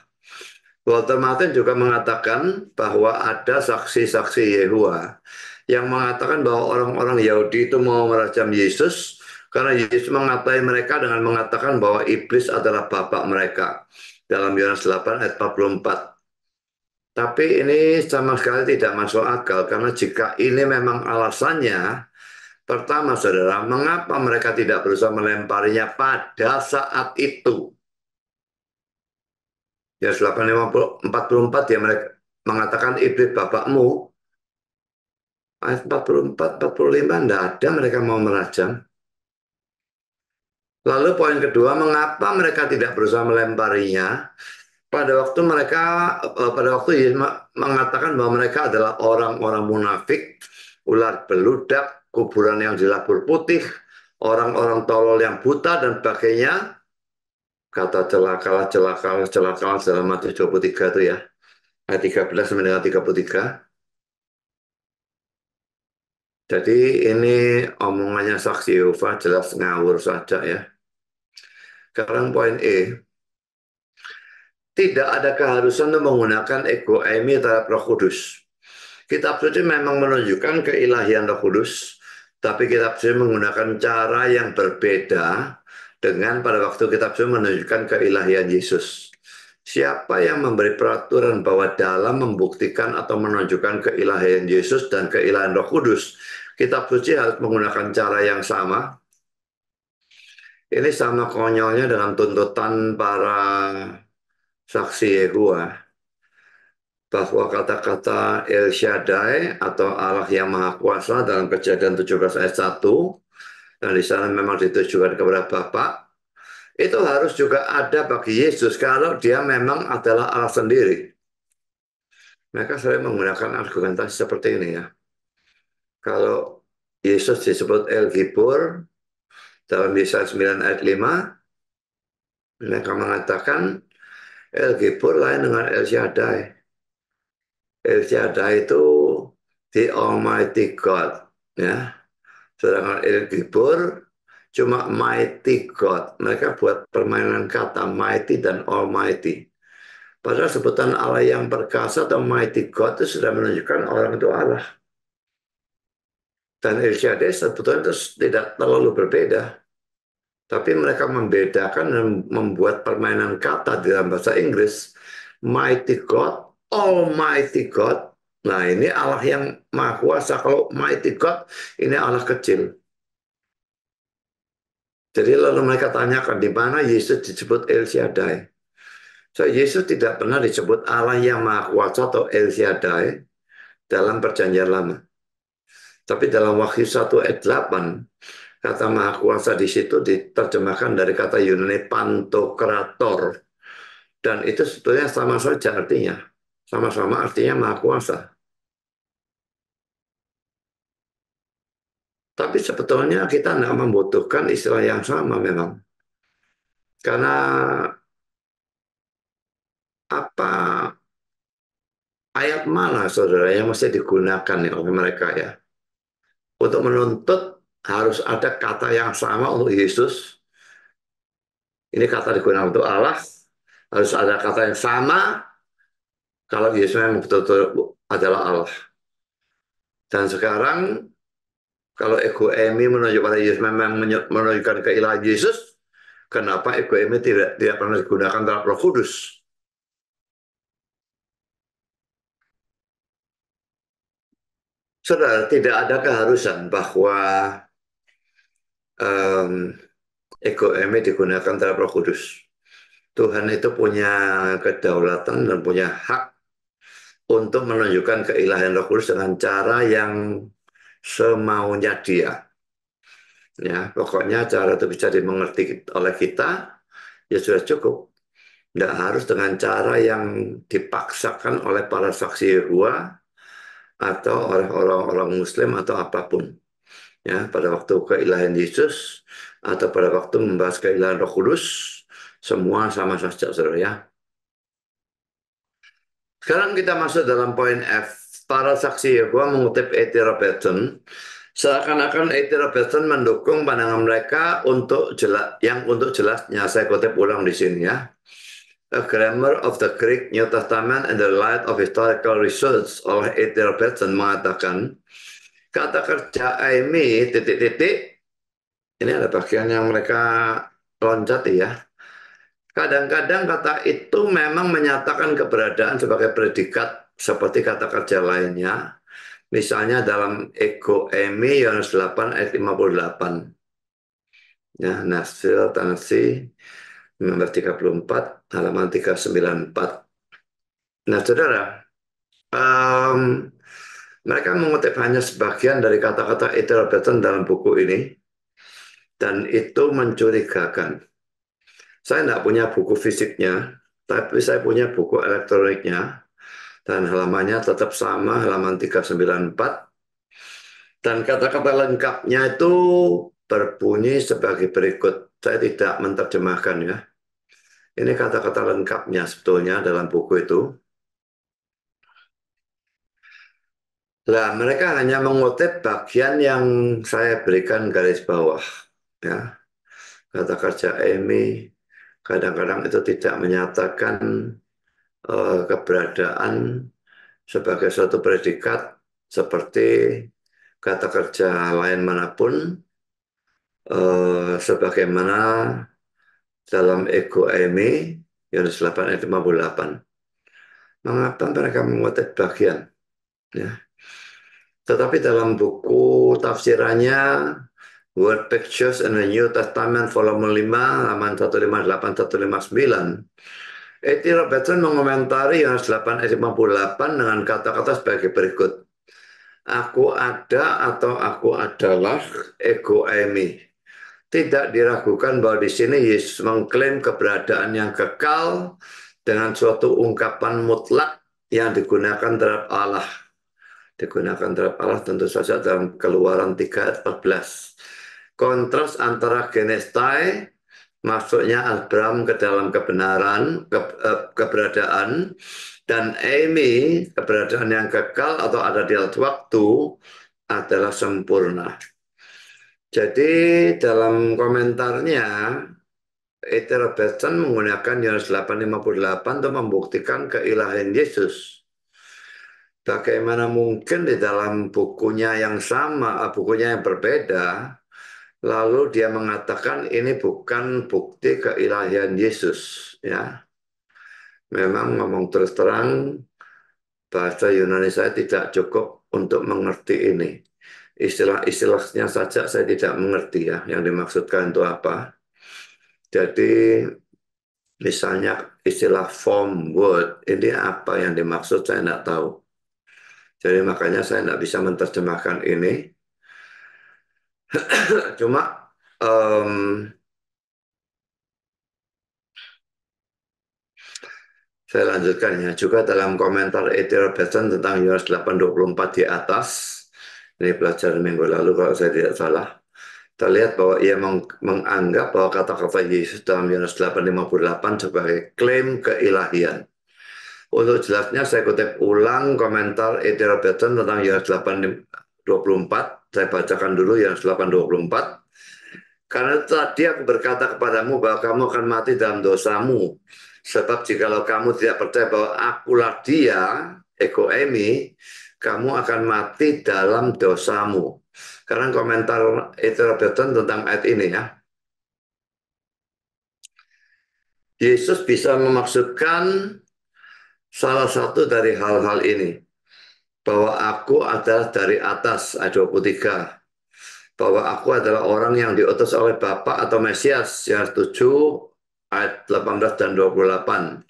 Walter Martin juga mengatakan bahwa ada saksi-saksi Yehua yang mengatakan bahwa orang-orang Yahudi itu mau merajam Yesus karena Yesus mengatai mereka dengan mengatakan bahwa iblis adalah bapak mereka dalam Yohanes 8 ayat 44. Tapi ini sama sekali tidak masuk akal karena jika ini memang alasannya, pertama saudara, mengapa mereka tidak berusaha melemparinya pada saat itu? Ya 844 dia mereka mengatakan iblis bapakmu ayat 44, 45 tidak ada mereka mau merajam. Lalu poin kedua, mengapa mereka tidak berusaha melemparinya? Pada waktu mereka eh, pada waktu Yesus mengatakan bahwa mereka adalah orang-orang munafik, ular beludak, kuburan yang dilapur putih, orang-orang tolol yang buta dan sebagainya. Kata celakalah, celakalah, celakalah dalam Matius 23 itu ya. Ayat 13 sampai dengan 33 jadi ini omongannya saksi Yehova jelas ngawur saja ya. Sekarang poin E. Tidak ada keharusan untuk menggunakan ego emi terhadap roh kudus. Kitab suci memang menunjukkan keilahian roh kudus, tapi kitab suci menggunakan cara yang berbeda dengan pada waktu kitab suci menunjukkan keilahian Yesus. Siapa yang memberi peraturan bahwa dalam membuktikan atau menunjukkan keilahian Yesus dan keilahian Roh Kudus, kita suci harus menggunakan cara yang sama. Ini sama konyolnya dengan tuntutan para saksi Yehua bahwa kata-kata El Shaddai atau Allah yang Maha Kuasa dalam kejadian 17 ayat 1 dan di sana memang ditujukan kepada Bapak itu harus juga ada bagi Yesus kalau dia memang adalah Allah sendiri. Mereka sering menggunakan argumentasi seperti ini ya kalau Yesus disebut El Gibor dalam Yesaya 9 ayat 5 mereka mengatakan El Gibor lain dengan El Shaddai. El Shaddai itu the Almighty God ya. Sedangkan El Gibor cuma mighty God. Mereka buat permainan kata mighty dan almighty. Padahal sebutan Allah yang perkasa atau mighty God itu sudah menunjukkan orang itu Allah dan Elkiades sebetulnya itu tidak terlalu berbeda. Tapi mereka membedakan dan membuat permainan kata di dalam bahasa Inggris. Mighty God, Almighty God. Nah ini Allah yang maha kuasa. Kalau Mighty God, ini Allah kecil. Jadi lalu mereka tanyakan, di mana Yesus disebut El Shaddai? So, Yesus tidak pernah disebut Allah yang maha kuasa atau El Shaddai dalam perjanjian lama. Tapi dalam Wahyu 1 ayat 8, kata Maha Kuasa di situ diterjemahkan dari kata Yunani pantokrator. Dan itu sebetulnya sama saja artinya. Sama-sama artinya Maha Kuasa. Tapi sebetulnya kita tidak membutuhkan istilah yang sama memang. Karena apa ayat mana saudara yang mesti digunakan oleh mereka ya untuk menuntut harus ada kata yang sama untuk Yesus. Ini kata digunakan untuk Allah. Harus ada kata yang sama kalau Yesus memang betul-betul adalah Allah. Dan sekarang kalau ego emi menunjuk pada Yesus memang menunjukkan keilahan Yesus, kenapa ego emi tidak tidak pernah digunakan dalam Roh Kudus? Saudara, tidak ada keharusan bahwa um, ego eme digunakan terhadap roh kudus. Tuhan itu punya kedaulatan dan punya hak untuk menunjukkan keilahian roh kudus dengan cara yang semaunya dia. Ya, pokoknya cara itu bisa dimengerti oleh kita, ya sudah cukup. Tidak harus dengan cara yang dipaksakan oleh para saksi Yehua atau oleh orang-orang Muslim atau apapun. Ya, pada waktu keilahian Yesus atau pada waktu membahas keilahian Roh Kudus, semua sama saja, saudara ya. Sekarang kita masuk dalam poin F. Para saksi Yehova mengutip E.T. Robertson, seakan-akan E.T. Robertson mendukung pandangan mereka untuk jelas, yang untuk jelasnya saya kutip ulang di sini ya. A grammar of the Greek New Testament in the light of historical research oleh E.T. Robertson mengatakan, kata kerja Amy titik-titik, ini ada bagian yang mereka loncat ya. Kadang-kadang kata itu memang menyatakan keberadaan sebagai predikat seperti kata kerja lainnya. Misalnya dalam Ego Amy Yohanes 8 ayat 58. Ya, Nashville, Tennessee 1934 halaman 394. Nah, Saudara, um, mereka mengutip hanya sebagian dari kata-kata Ethel dalam buku ini, dan itu mencurigakan. Saya tidak punya buku fisiknya, tapi saya punya buku elektroniknya, dan halamannya tetap sama, halaman 394. Dan kata-kata lengkapnya itu berbunyi sebagai berikut. Saya tidak menerjemahkan ya. Ini kata-kata lengkapnya sebetulnya dalam buku itu. Lah, mereka hanya mengutip bagian yang saya berikan garis bawah. Ya. Kata kerja emi kadang-kadang itu tidak menyatakan uh, keberadaan sebagai suatu predikat seperti kata kerja lain manapun, uh, sebagaimana dalam Eko Eme Yunus 8 ayat 58. Mengapa mereka mengutip bagian? Ya. Tetapi dalam buku tafsirannya Word Pictures in the New Testament volume 5, halaman 158-159, E.T. Robertson mengomentari Yohanes 8 ayat 58 dengan kata-kata sebagai berikut. Aku ada atau aku adalah ego Emi tidak diragukan bahwa di sini Yesus mengklaim keberadaan yang kekal dengan suatu ungkapan mutlak yang digunakan terhadap Allah. Digunakan terhadap Allah tentu saja dalam keluaran 3 ayat 14. Kontras antara genestai, maksudnya Abraham ke dalam kebenaran, ke, eh, keberadaan, dan Amy, keberadaan yang kekal atau ada di waktu, adalah sempurna jadi dalam komentarnya E.T. Robertson menggunakan Yohanes 8:58 untuk membuktikan keilahian Yesus. Bagaimana mungkin di dalam bukunya yang sama, eh, bukunya yang berbeda, lalu dia mengatakan ini bukan bukti keilahian Yesus, ya. Memang ngomong terus terang bahasa Yunani saya tidak cukup untuk mengerti ini istilah-istilahnya saja saya tidak mengerti ya yang dimaksudkan itu apa. Jadi misalnya istilah form word ini apa yang dimaksud saya tidak tahu. Jadi makanya saya tidak bisa menerjemahkan ini. Cuma um, saya lanjutkan ya juga dalam komentar Ethereum tentang US 824 di atas ini pelajaran minggu lalu kalau saya tidak salah kita lihat bahwa ia meng menganggap bahwa kata-kata Yesus dalam Yohanes 8:58 sebagai klaim keilahian. Untuk jelasnya saya kutip ulang komentar E.T. Robertson tentang Yohanes 8:24. Saya bacakan dulu Yohanes 8:24. Karena tadi aku berkata kepadamu bahwa kamu akan mati dalam dosamu. Sebab jikalau kamu tidak percaya bahwa akulah dia, Eko Emi, kamu akan mati dalam dosamu. Sekarang komentar Etherapeuton tentang ayat ini ya. Yesus bisa memaksudkan salah satu dari hal-hal ini. Bahwa aku adalah dari atas, ayat 23. Bahwa aku adalah orang yang diutus oleh Bapa atau Mesias, yang 7, ayat 18 dan 28.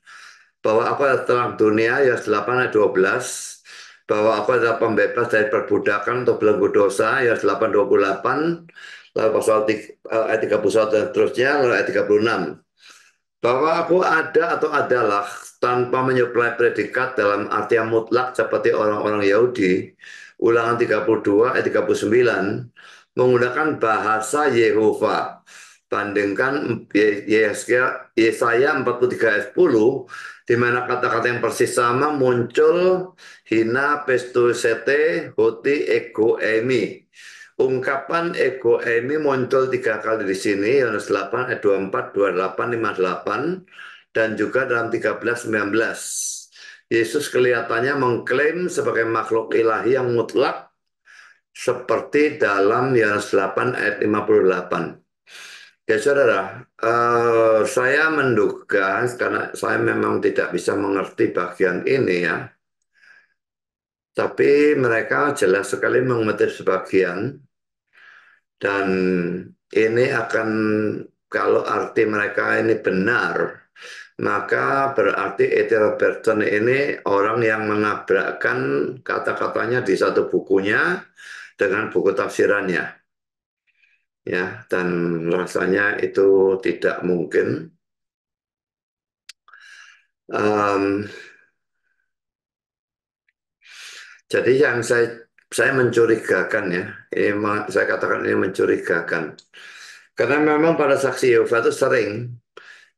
Bahwa aku adalah terang dunia, yang 8 ayat 12 bahwa aku adalah pembebas dari perbudakan atau belenggu dosa ya 828 lalu pasal eh, ayat 31 dan seterusnya lalu ayat 36 bahwa aku ada atau adalah tanpa menyuplai predikat dalam arti yang mutlak seperti orang-orang Yahudi ulangan 32 ayat 39 menggunakan bahasa Yehova bandingkan Yesaya 43 ayat 10 di mana kata-kata yang persis sama muncul Hina pestu sete huti eko emi. Ungkapan emi muncul tiga kali di sini, Yunus 8, ayat 24, 28, 58, dan juga dalam 13, 19. Yesus kelihatannya mengklaim sebagai makhluk ilahi yang mutlak, seperti dalam Yunus 8 ayat 58. Ya saudara, uh, saya menduga karena saya memang tidak bisa mengerti bagian ini ya. Tapi mereka jelas sekali mengutip sebagian dan ini akan kalau arti mereka ini benar, maka berarti Ethel Robertson ini orang yang menabrakkan kata-katanya di satu bukunya dengan buku tafsirannya. Ya, dan rasanya itu tidak mungkin. Um, jadi yang saya saya mencurigakan ya, ini saya katakan ini mencurigakan. Karena memang para saksi Yehova itu sering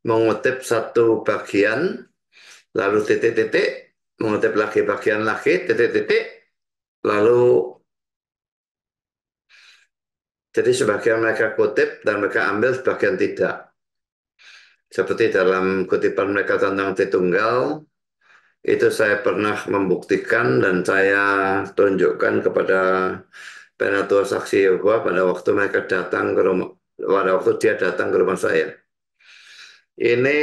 mengutip satu bagian, lalu titik-titik, mengutip lagi bagian lagi, titik-titik, lalu jadi sebagian mereka kutip dan mereka ambil sebagian tidak. Seperti dalam kutipan mereka tentang Tritunggal, itu saya pernah membuktikan dan saya tunjukkan kepada penatua saksi Yehova pada waktu mereka datang ke rumah pada waktu dia datang ke rumah saya. Ini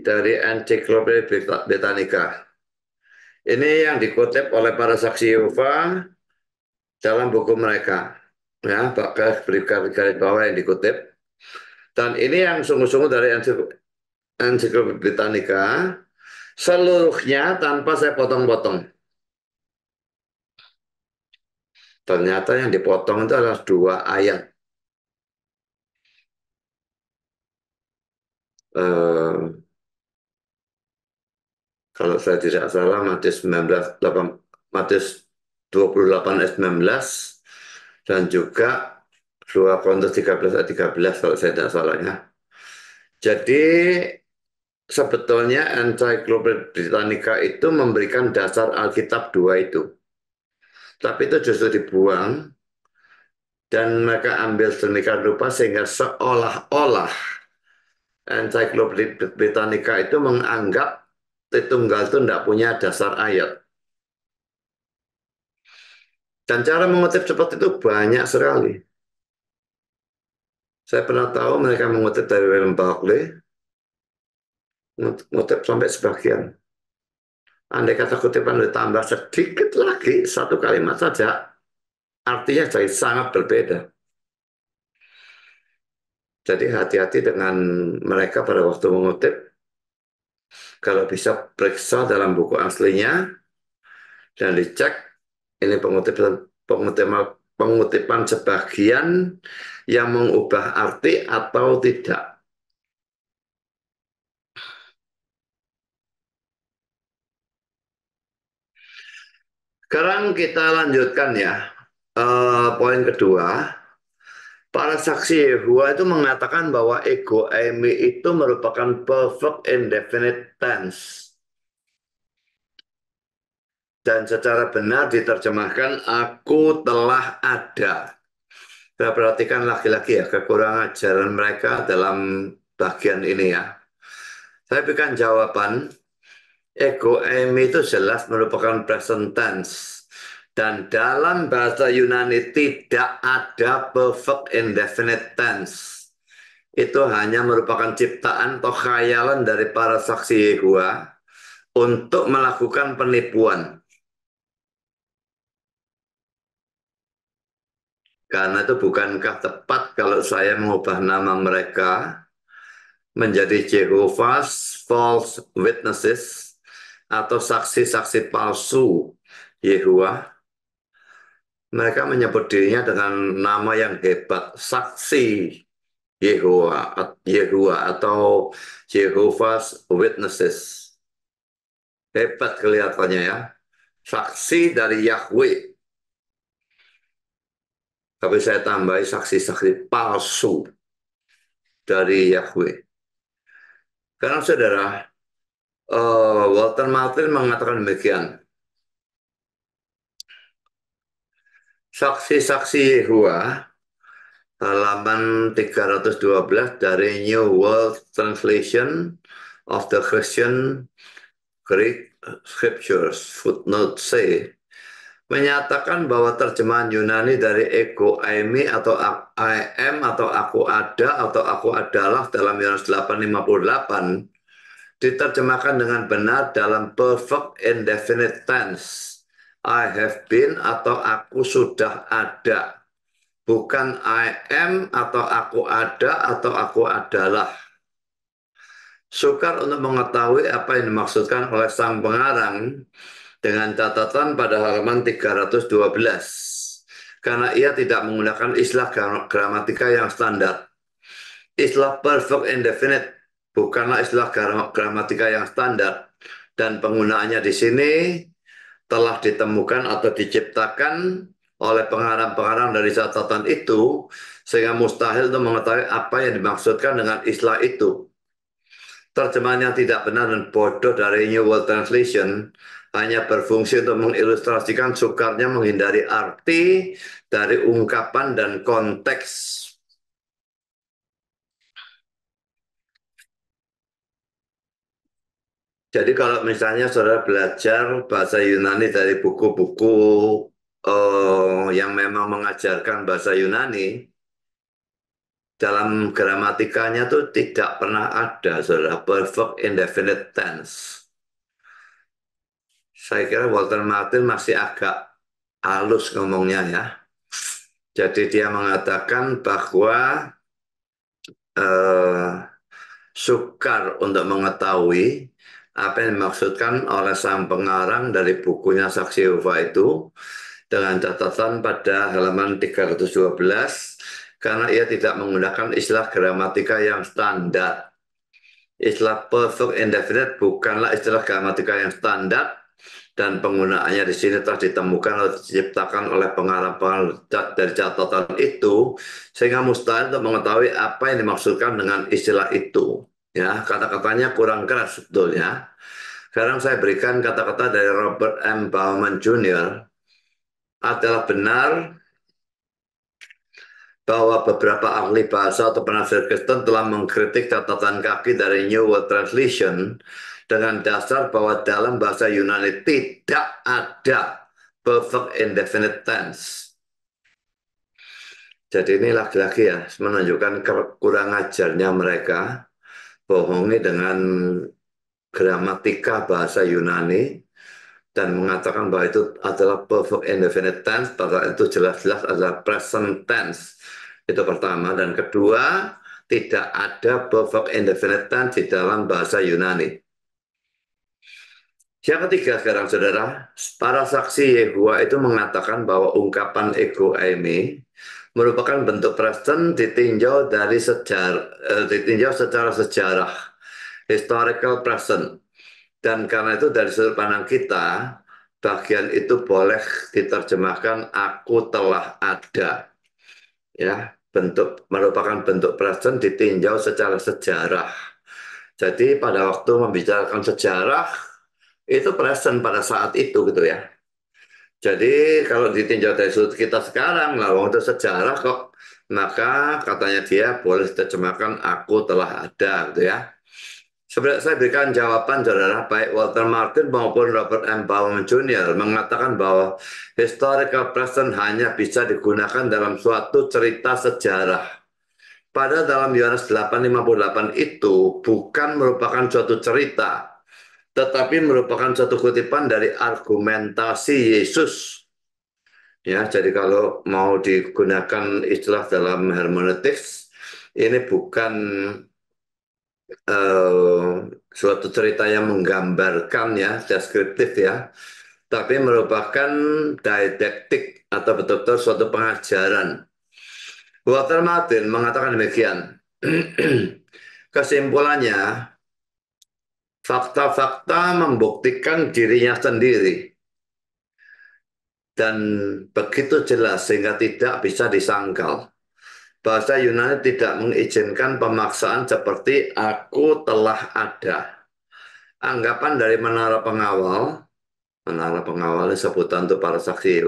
dari Encyclopedia Britannica. Ini yang dikutip oleh para saksi Yehova dalam buku mereka. Ya, bakal garis bawah yang dikutip. Dan ini yang sungguh-sungguh dari Encyclopedia Britannica seluruhnya tanpa saya potong-potong. Ternyata yang dipotong itu adalah dua ayat. Uh, kalau saya tidak salah Matius 19 8, Matius 28 ayat 19 dan juga 2 Korintus 13 ayat 13 kalau saya tidak salah ya. Jadi sebetulnya Encyclopedia Britannica itu memberikan dasar Alkitab dua itu. Tapi itu justru dibuang dan mereka ambil sedemikian rupa sehingga seolah-olah Encyclopedia Britannica itu menganggap Tritunggal itu tidak punya dasar ayat. Dan cara mengutip seperti itu banyak sekali. Saya pernah tahu mereka mengutip dari William Barclay, ngutip sampai sebagian. Andai kata kutipan ditambah sedikit lagi, satu kalimat saja, artinya jadi sangat berbeda. Jadi hati-hati dengan mereka pada waktu mengutip. Kalau bisa periksa dalam buku aslinya dan dicek ini pengutipan pengutipan pengutipan sebagian yang mengubah arti atau tidak. Sekarang kita lanjutkan ya. Uh, poin kedua, para saksi Yehua itu mengatakan bahwa ego Amy itu merupakan perfect indefinite tense. Dan secara benar diterjemahkan, aku telah ada. Kita perhatikan laki-laki ya, kekurangan ajaran mereka dalam bagian ini ya. Saya berikan jawaban Ego M itu jelas merupakan present tense. Dan dalam bahasa Yunani tidak ada perfect indefinite tense. Itu hanya merupakan ciptaan atau khayalan dari para saksi Yehua untuk melakukan penipuan. Karena itu bukankah tepat kalau saya mengubah nama mereka menjadi Jehovah's False Witnesses atau saksi-saksi palsu Yehua. Mereka menyebut dirinya dengan nama yang hebat, saksi Yehua, Yehua atau Jehovah's Witnesses. Hebat kelihatannya ya. Saksi dari Yahweh. Tapi saya tambahi saksi-saksi palsu dari Yahweh. Karena saudara, uh, Walter Martin mengatakan demikian. Saksi-saksi Yehua halaman 312 dari New World Translation of the Christian Greek Scriptures footnote C menyatakan bahwa terjemahan Yunani dari ego aimi atau I am atau aku ada atau aku adalah dalam Yohanes 858 diterjemahkan dengan benar dalam perfect indefinite tense. I have been atau aku sudah ada. Bukan I am atau aku ada atau aku adalah. Sukar untuk mengetahui apa yang dimaksudkan oleh sang pengarang dengan catatan pada halaman 312. Karena ia tidak menggunakan istilah gramatika yang standar. Istilah perfect indefinite bukanlah istilah gramatika yang standar dan penggunaannya di sini telah ditemukan atau diciptakan oleh pengarang-pengarang dari catatan itu sehingga mustahil untuk mengetahui apa yang dimaksudkan dengan istilah itu. Terjemahan tidak benar dan bodoh dari New World Translation hanya berfungsi untuk mengilustrasikan sukarnya menghindari arti dari ungkapan dan konteks Jadi kalau misalnya saudara belajar bahasa Yunani dari buku-buku uh, yang memang mengajarkan bahasa Yunani, dalam gramatikanya tuh tidak pernah ada saudara perfect indefinite tense. Saya kira Walter Martin masih agak halus ngomongnya ya. Jadi dia mengatakan bahwa uh, sukar untuk mengetahui apa yang dimaksudkan oleh sang pengarang dari bukunya Saksi Yehova itu dengan catatan pada halaman 312 karena ia tidak menggunakan istilah gramatika yang standar. Istilah perfect indefinite bukanlah istilah gramatika yang standar dan penggunaannya di sini telah ditemukan atau diciptakan oleh pengarang-pengarang dari catatan itu sehingga mustahil untuk mengetahui apa yang dimaksudkan dengan istilah itu. Ya, kata-katanya kurang keras sebetulnya. Sekarang saya berikan kata-kata dari Robert M. Bauman Jr. adalah benar bahwa beberapa ahli bahasa atau penafsir Kristen telah mengkritik catatan kaki dari New World Translation dengan dasar bahwa dalam bahasa Yunani tidak ada perfect indefinite tense. Jadi ini lagi-lagi ya menunjukkan kurang ajarnya mereka bohongi dengan gramatika bahasa Yunani dan mengatakan bahwa itu adalah perfect indefinite tense, padahal itu jelas-jelas adalah present tense. Itu pertama. Dan kedua, tidak ada perfect indefinite tense di dalam bahasa Yunani. Yang ketiga sekarang saudara, para saksi Yehua itu mengatakan bahwa ungkapan ego Aimee merupakan bentuk present ditinjau dari sejarah eh, ditinjau secara sejarah historical present dan karena itu dari sudut pandang kita bagian itu boleh diterjemahkan aku telah ada ya bentuk merupakan bentuk present ditinjau secara sejarah jadi pada waktu membicarakan sejarah itu present pada saat itu gitu ya jadi kalau ditinjau dari sudut kita sekarang, lah itu sejarah kok. Maka katanya dia boleh terjemahkan aku telah ada gitu ya. Sebenarnya saya berikan jawaban saudara baik Walter Martin maupun Robert M. Baum Jr. mengatakan bahwa historical present hanya bisa digunakan dalam suatu cerita sejarah. Pada dalam Yohanes 8:58 itu bukan merupakan suatu cerita, tetapi merupakan satu kutipan dari argumentasi Yesus. Ya, jadi kalau mau digunakan istilah dalam hermeneutics, ini bukan uh, suatu cerita yang menggambarkan ya, deskriptif ya, tapi merupakan didaktik atau betul-betul suatu pengajaran. Walter Martin mengatakan demikian. Kesimpulannya, fakta-fakta membuktikan dirinya sendiri dan begitu jelas sehingga tidak bisa disangkal. Bahasa Yunani tidak mengizinkan pemaksaan seperti aku telah ada. Anggapan dari menara pengawal, menara pengawal sebutan untuk para saksi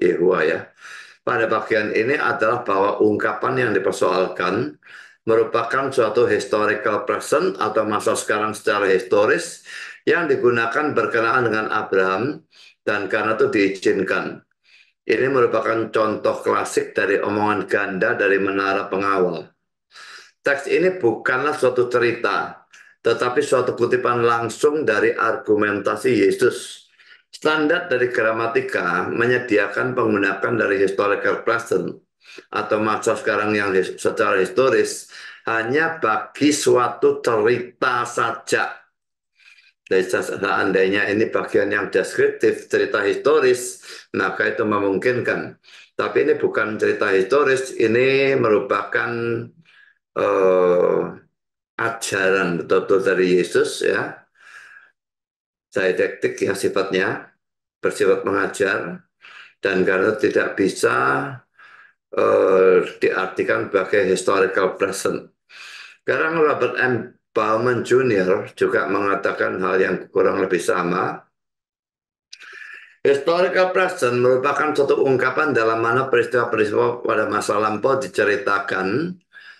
Yehua ya, pada bagian ini adalah bahwa ungkapan yang dipersoalkan merupakan suatu historical present atau masa sekarang secara historis yang digunakan berkenaan dengan Abraham dan karena itu diizinkan. Ini merupakan contoh klasik dari omongan ganda dari menara pengawal. Teks ini bukanlah suatu cerita, tetapi suatu kutipan langsung dari argumentasi Yesus. Standar dari gramatika menyediakan penggunaan dari historical present atau mazhab sekarang yang secara historis hanya bagi suatu cerita saja. Jadi seandainya ini bagian yang deskriptif, cerita historis, maka itu memungkinkan. Tapi ini bukan cerita historis, ini merupakan uh, ajaran betul-betul dari Yesus ya. Didaktik ya sifatnya, bersifat mengajar. Dan karena tidak bisa uh, diartikan sebagai historical present. Sekarang Robert M. Bauman Jr. juga mengatakan hal yang kurang lebih sama. Historical present merupakan suatu ungkapan dalam mana peristiwa-peristiwa pada masa lampau diceritakan,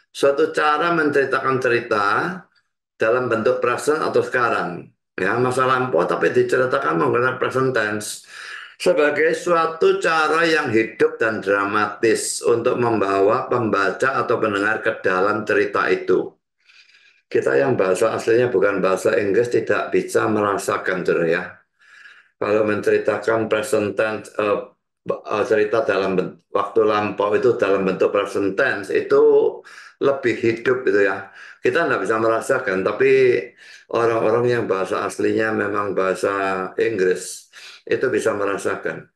suatu cara menceritakan cerita dalam bentuk present atau sekarang. Ya, masa lampau tapi diceritakan menggunakan present tense sebagai suatu cara yang hidup dan dramatis untuk membawa pembaca atau pendengar ke dalam cerita itu. Kita yang bahasa aslinya bukan bahasa Inggris tidak bisa merasakan cerita ya. Kalau menceritakan present tense eh, uh, eh, uh, cerita dalam waktu lampau itu dalam bentuk present tense itu lebih hidup gitu ya. Kita tidak bisa merasakan, tapi orang-orang yang bahasa aslinya memang bahasa Inggris itu bisa merasakan.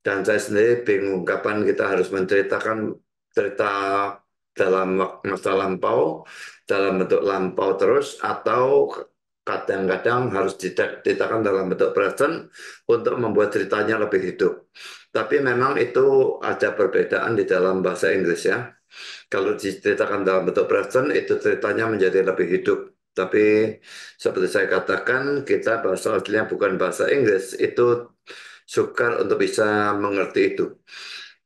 Dan saya sendiri bingung kapan kita harus menceritakan cerita dalam masa lampau, dalam bentuk lampau terus, atau kadang-kadang harus diceritakan dalam bentuk present untuk membuat ceritanya lebih hidup. Tapi memang itu ada perbedaan di dalam bahasa Inggris ya. Kalau diceritakan dalam bentuk present, itu ceritanya menjadi lebih hidup. Tapi seperti saya katakan, kita bahasa aslinya bukan bahasa Inggris, itu sukar untuk bisa mengerti itu.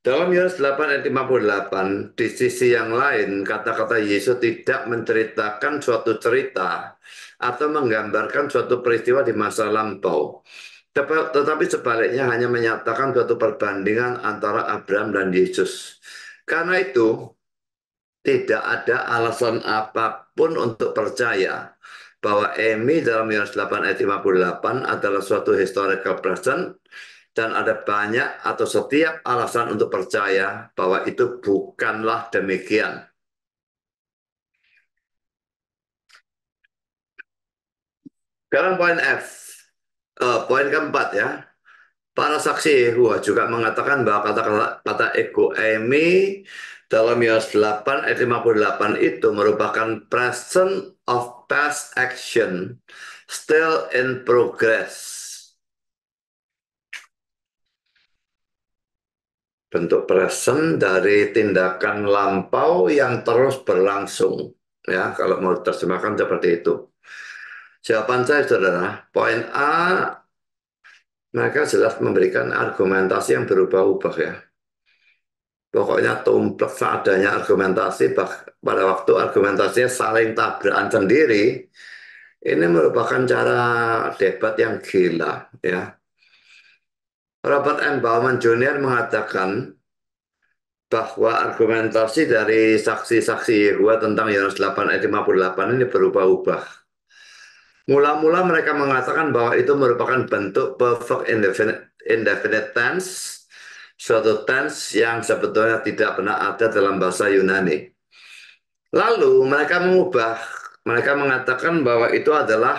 Dalam Yohanes 8 ayat 58, di sisi yang lain, kata-kata Yesus tidak menceritakan suatu cerita atau menggambarkan suatu peristiwa di masa lampau. Tetapi sebaliknya hanya menyatakan suatu perbandingan antara Abraham dan Yesus. Karena itu, tidak ada alasan apapun pun untuk percaya bahwa Emi dalam Yohanes 8 ayat 58 adalah suatu historical present dan ada banyak atau setiap alasan untuk percaya bahwa itu bukanlah demikian. Sekarang poin F, uh, poin keempat ya. Para saksi Yehua juga mengatakan bahwa kata-kata kata ego Emi dalam Yos 8 ayat 58 itu merupakan present of past action still in progress. Bentuk present dari tindakan lampau yang terus berlangsung. Ya, kalau mau terjemahkan seperti itu. Jawaban saya saudara, poin A mereka jelas memberikan argumentasi yang berubah-ubah ya pokoknya tumplek seadanya argumentasi pada waktu argumentasinya saling tabrakan sendiri ini merupakan cara debat yang gila ya Robert M. Bauman Jr. mengatakan bahwa argumentasi dari saksi-saksi Yehua tentang Yohanes 8 ayat 58 ini berubah-ubah. Mula-mula mereka mengatakan bahwa itu merupakan bentuk perfect indefinite, indefinite tense suatu tense yang sebetulnya tidak pernah ada dalam bahasa Yunani. Lalu mereka mengubah, mereka mengatakan bahwa itu adalah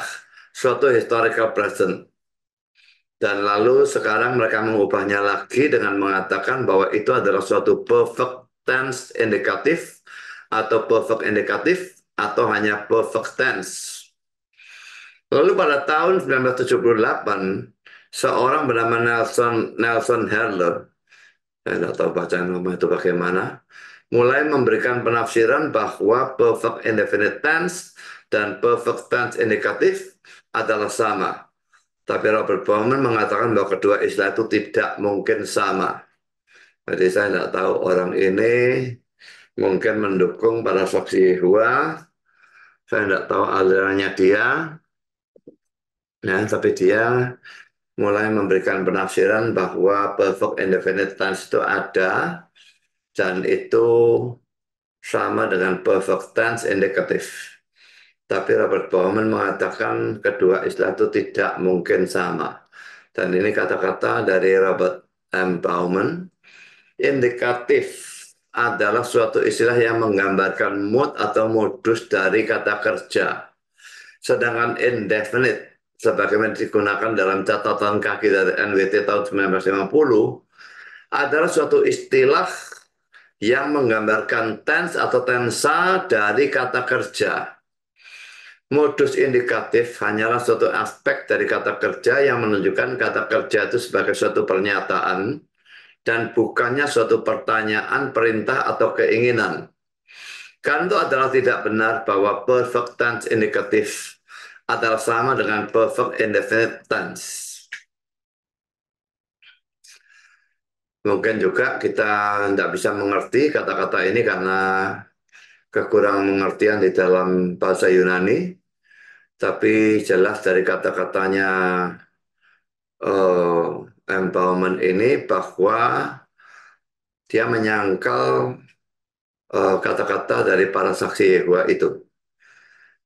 suatu historical present. Dan lalu sekarang mereka mengubahnya lagi dengan mengatakan bahwa itu adalah suatu perfect tense indikatif atau perfect indikatif atau hanya perfect tense. Lalu pada tahun 1978, seorang bernama Nelson Nelson Herler saya tidak tahu bacaan rumah itu bagaimana, mulai memberikan penafsiran bahwa perfect indefinite tense dan perfect tense indikatif adalah sama. Tapi Robert Bowman mengatakan bahwa kedua istilah itu tidak mungkin sama. Jadi saya tidak tahu orang ini mungkin mendukung para saksi Hua Saya tidak tahu alirannya dia. Nah, tapi dia mulai memberikan penafsiran bahwa perfect indefinite tense itu ada dan itu sama dengan perfect tense indicative, Tapi Robert Bowman mengatakan kedua istilah itu tidak mungkin sama. Dan ini kata-kata dari Robert M. Bowman. Indikatif adalah suatu istilah yang menggambarkan mood atau modus dari kata kerja. Sedangkan indefinite sebagaimana digunakan dalam catatan kaki dari NWT tahun 1950 adalah suatu istilah yang menggambarkan tense atau tensa dari kata kerja. Modus indikatif hanyalah suatu aspek dari kata kerja yang menunjukkan kata kerja itu sebagai suatu pernyataan dan bukannya suatu pertanyaan, perintah, atau keinginan. Karena itu adalah tidak benar bahwa perfect tense indikatif adalah sama dengan perfect indefinite tense. Mungkin juga kita tidak bisa mengerti kata-kata ini karena kekurangan pengertian di dalam bahasa Yunani, tapi jelas dari kata-katanya uh, empowerment ini bahwa dia menyangkal eh, kata-kata uh, dari para saksi Yehua itu.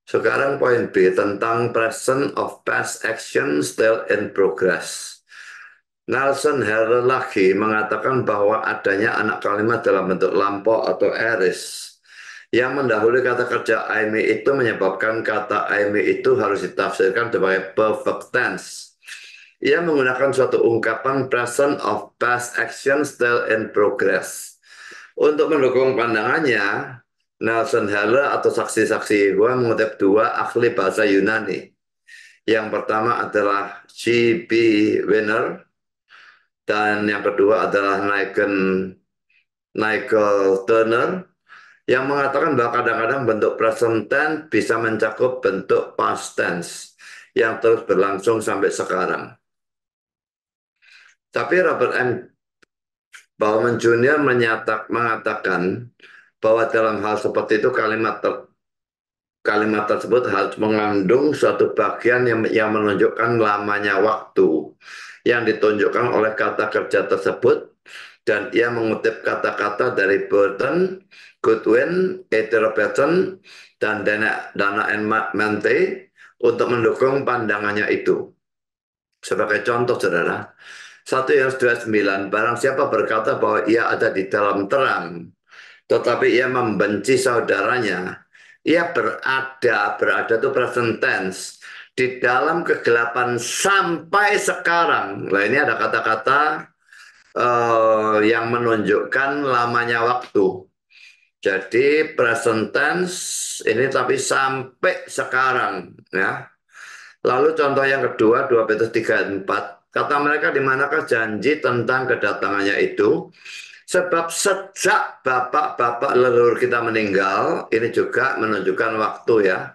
Sekarang poin B tentang present of past action still in progress. Nelson Herrera mengatakan bahwa adanya anak kalimat dalam bentuk lampau atau eris yang mendahului kata kerja I itu menyebabkan kata I itu harus ditafsirkan sebagai perfect tense. Ia menggunakan suatu ungkapan present of past action still in progress. Untuk mendukung pandangannya, Nelson Heller atau saksi-saksi Yehova mengutip dua ahli bahasa Yunani. Yang pertama adalah G.B. Winner dan yang kedua adalah Naiken Michael Turner yang mengatakan bahwa kadang-kadang bentuk present tense bisa mencakup bentuk past tense yang terus berlangsung sampai sekarang. Tapi Robert M. Bauman Jr. Menyatak, mengatakan bahwa dalam hal seperti itu kalimat ter, kalimat tersebut harus mengandung suatu bagian yang, yang menunjukkan lamanya waktu yang ditunjukkan oleh kata kerja tersebut dan ia mengutip kata-kata dari Burton, Goodwin, Ether Patton, dan Dana, Dana and Mente untuk mendukung pandangannya itu. Sebagai contoh, saudara, 1 yang 29, barang siapa berkata bahwa ia ada di dalam terang, tetapi ia membenci saudaranya. Ia berada, berada itu present tense di dalam kegelapan sampai sekarang. Nah ini ada kata-kata uh, yang menunjukkan lamanya waktu. Jadi present tense ini tapi sampai sekarang ya. Lalu contoh yang kedua 2 Petrus 3 4. Kata mereka di manakah janji tentang kedatangannya itu? Sebab sejak bapak-bapak leluhur kita meninggal, ini juga menunjukkan waktu ya.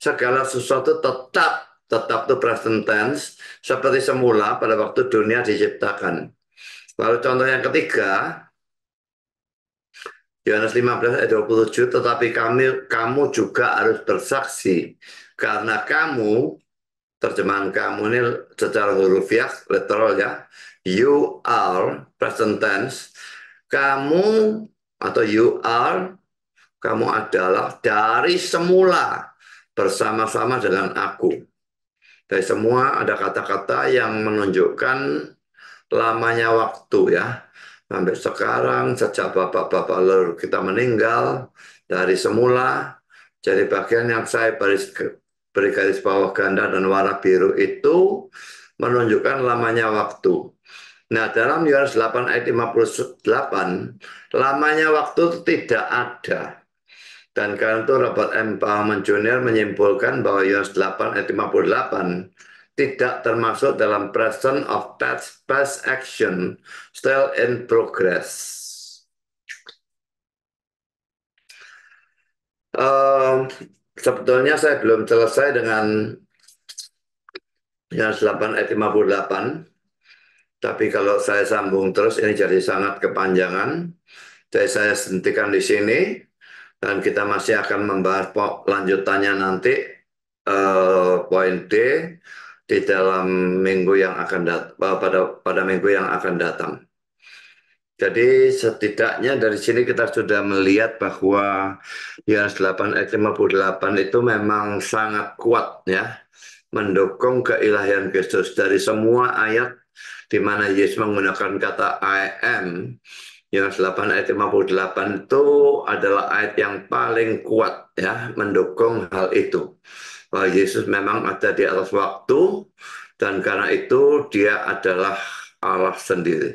Segala sesuatu tetap, tetap itu present tense, seperti semula pada waktu dunia diciptakan. Lalu contoh yang ketiga, Yohanes 15 ayat 27, tetapi kami, kamu juga harus bersaksi. Karena kamu, terjemahan kamu ini secara hurufiah, ya, literal ya, you are present tense, kamu atau you are kamu adalah dari semula bersama-sama dengan aku. Dari semua ada kata-kata yang menunjukkan lamanya waktu ya. Sampai sekarang sejak bapak-bapak leluhur kita meninggal dari semula jadi bagian yang saya baris, beri garis bawah ganda dan warna biru itu menunjukkan lamanya waktu. Nah, dalam Yohanes 8 ayat 58, lamanya waktu itu tidak ada. Dan karena itu Robert M. Bauman Jr. menyimpulkan bahwa Yohanes 8 ayat 58 tidak termasuk dalam present of past, past action still in progress. Uh, sebetulnya saya belum selesai dengan Yohanes 8 ayat 58 tapi kalau saya sambung terus ini jadi sangat kepanjangan. Jadi saya sentikan di sini dan kita masih akan membahas lanjutannya nanti uh, poin D di dalam minggu yang akan datang, eh, pada pada minggu yang akan datang. Jadi setidaknya dari sini kita sudah melihat bahwa Yohanes 8 ayat 58 itu memang sangat kuat ya mendukung keilahian Kristus dari semua ayat di mana Yesus menggunakan kata I am Yohanes 8 ayat 58 itu adalah ayat yang paling kuat ya mendukung hal itu. Bahwa Yesus memang ada di atas waktu dan karena itu dia adalah Allah sendiri.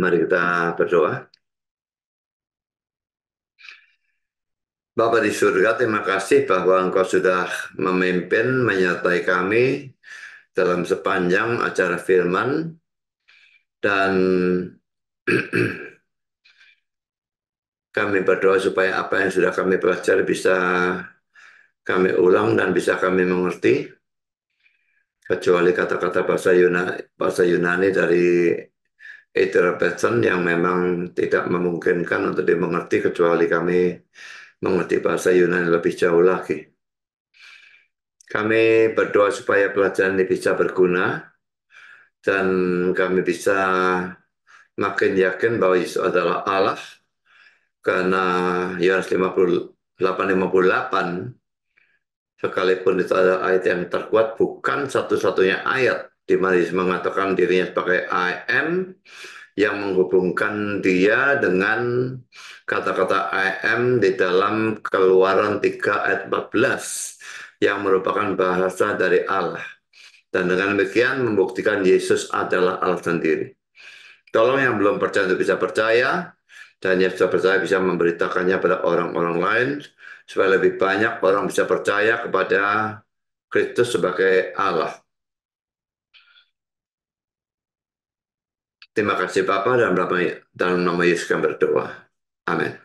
Mari kita berdoa. Bapak di surga, terima kasih bahwa Engkau sudah memimpin, menyertai kami dalam sepanjang acara firman. Dan kami berdoa supaya apa yang sudah kami pelajari bisa kami ulang dan bisa kami mengerti. Kecuali kata-kata bahasa, Yuna, bahasa Yunani dari Ether Peterson yang memang tidak memungkinkan untuk dimengerti kecuali kami mengerti bahasa Yunani lebih jauh lagi. Kami berdoa supaya pelajaran ini bisa berguna dan kami bisa makin yakin bahwa Yesus adalah Allah karena Yohanes 58 58 sekalipun itu adalah ayat yang terkuat bukan satu-satunya ayat di mana Yesus mengatakan dirinya sebagai I am yang menghubungkan dia dengan kata-kata I am di dalam Keluaran 3 ayat 14 yang merupakan bahasa dari Allah. Dan dengan demikian membuktikan Yesus adalah Allah sendiri. Tolong yang belum percaya untuk bisa percaya dan yang sudah percaya bisa memberitakannya pada orang-orang lain supaya lebih banyak orang bisa percaya kepada Kristus sebagai Allah. Terima kasih Bapak dan Bapak dalam nama Yesus kami berdoa. Amén.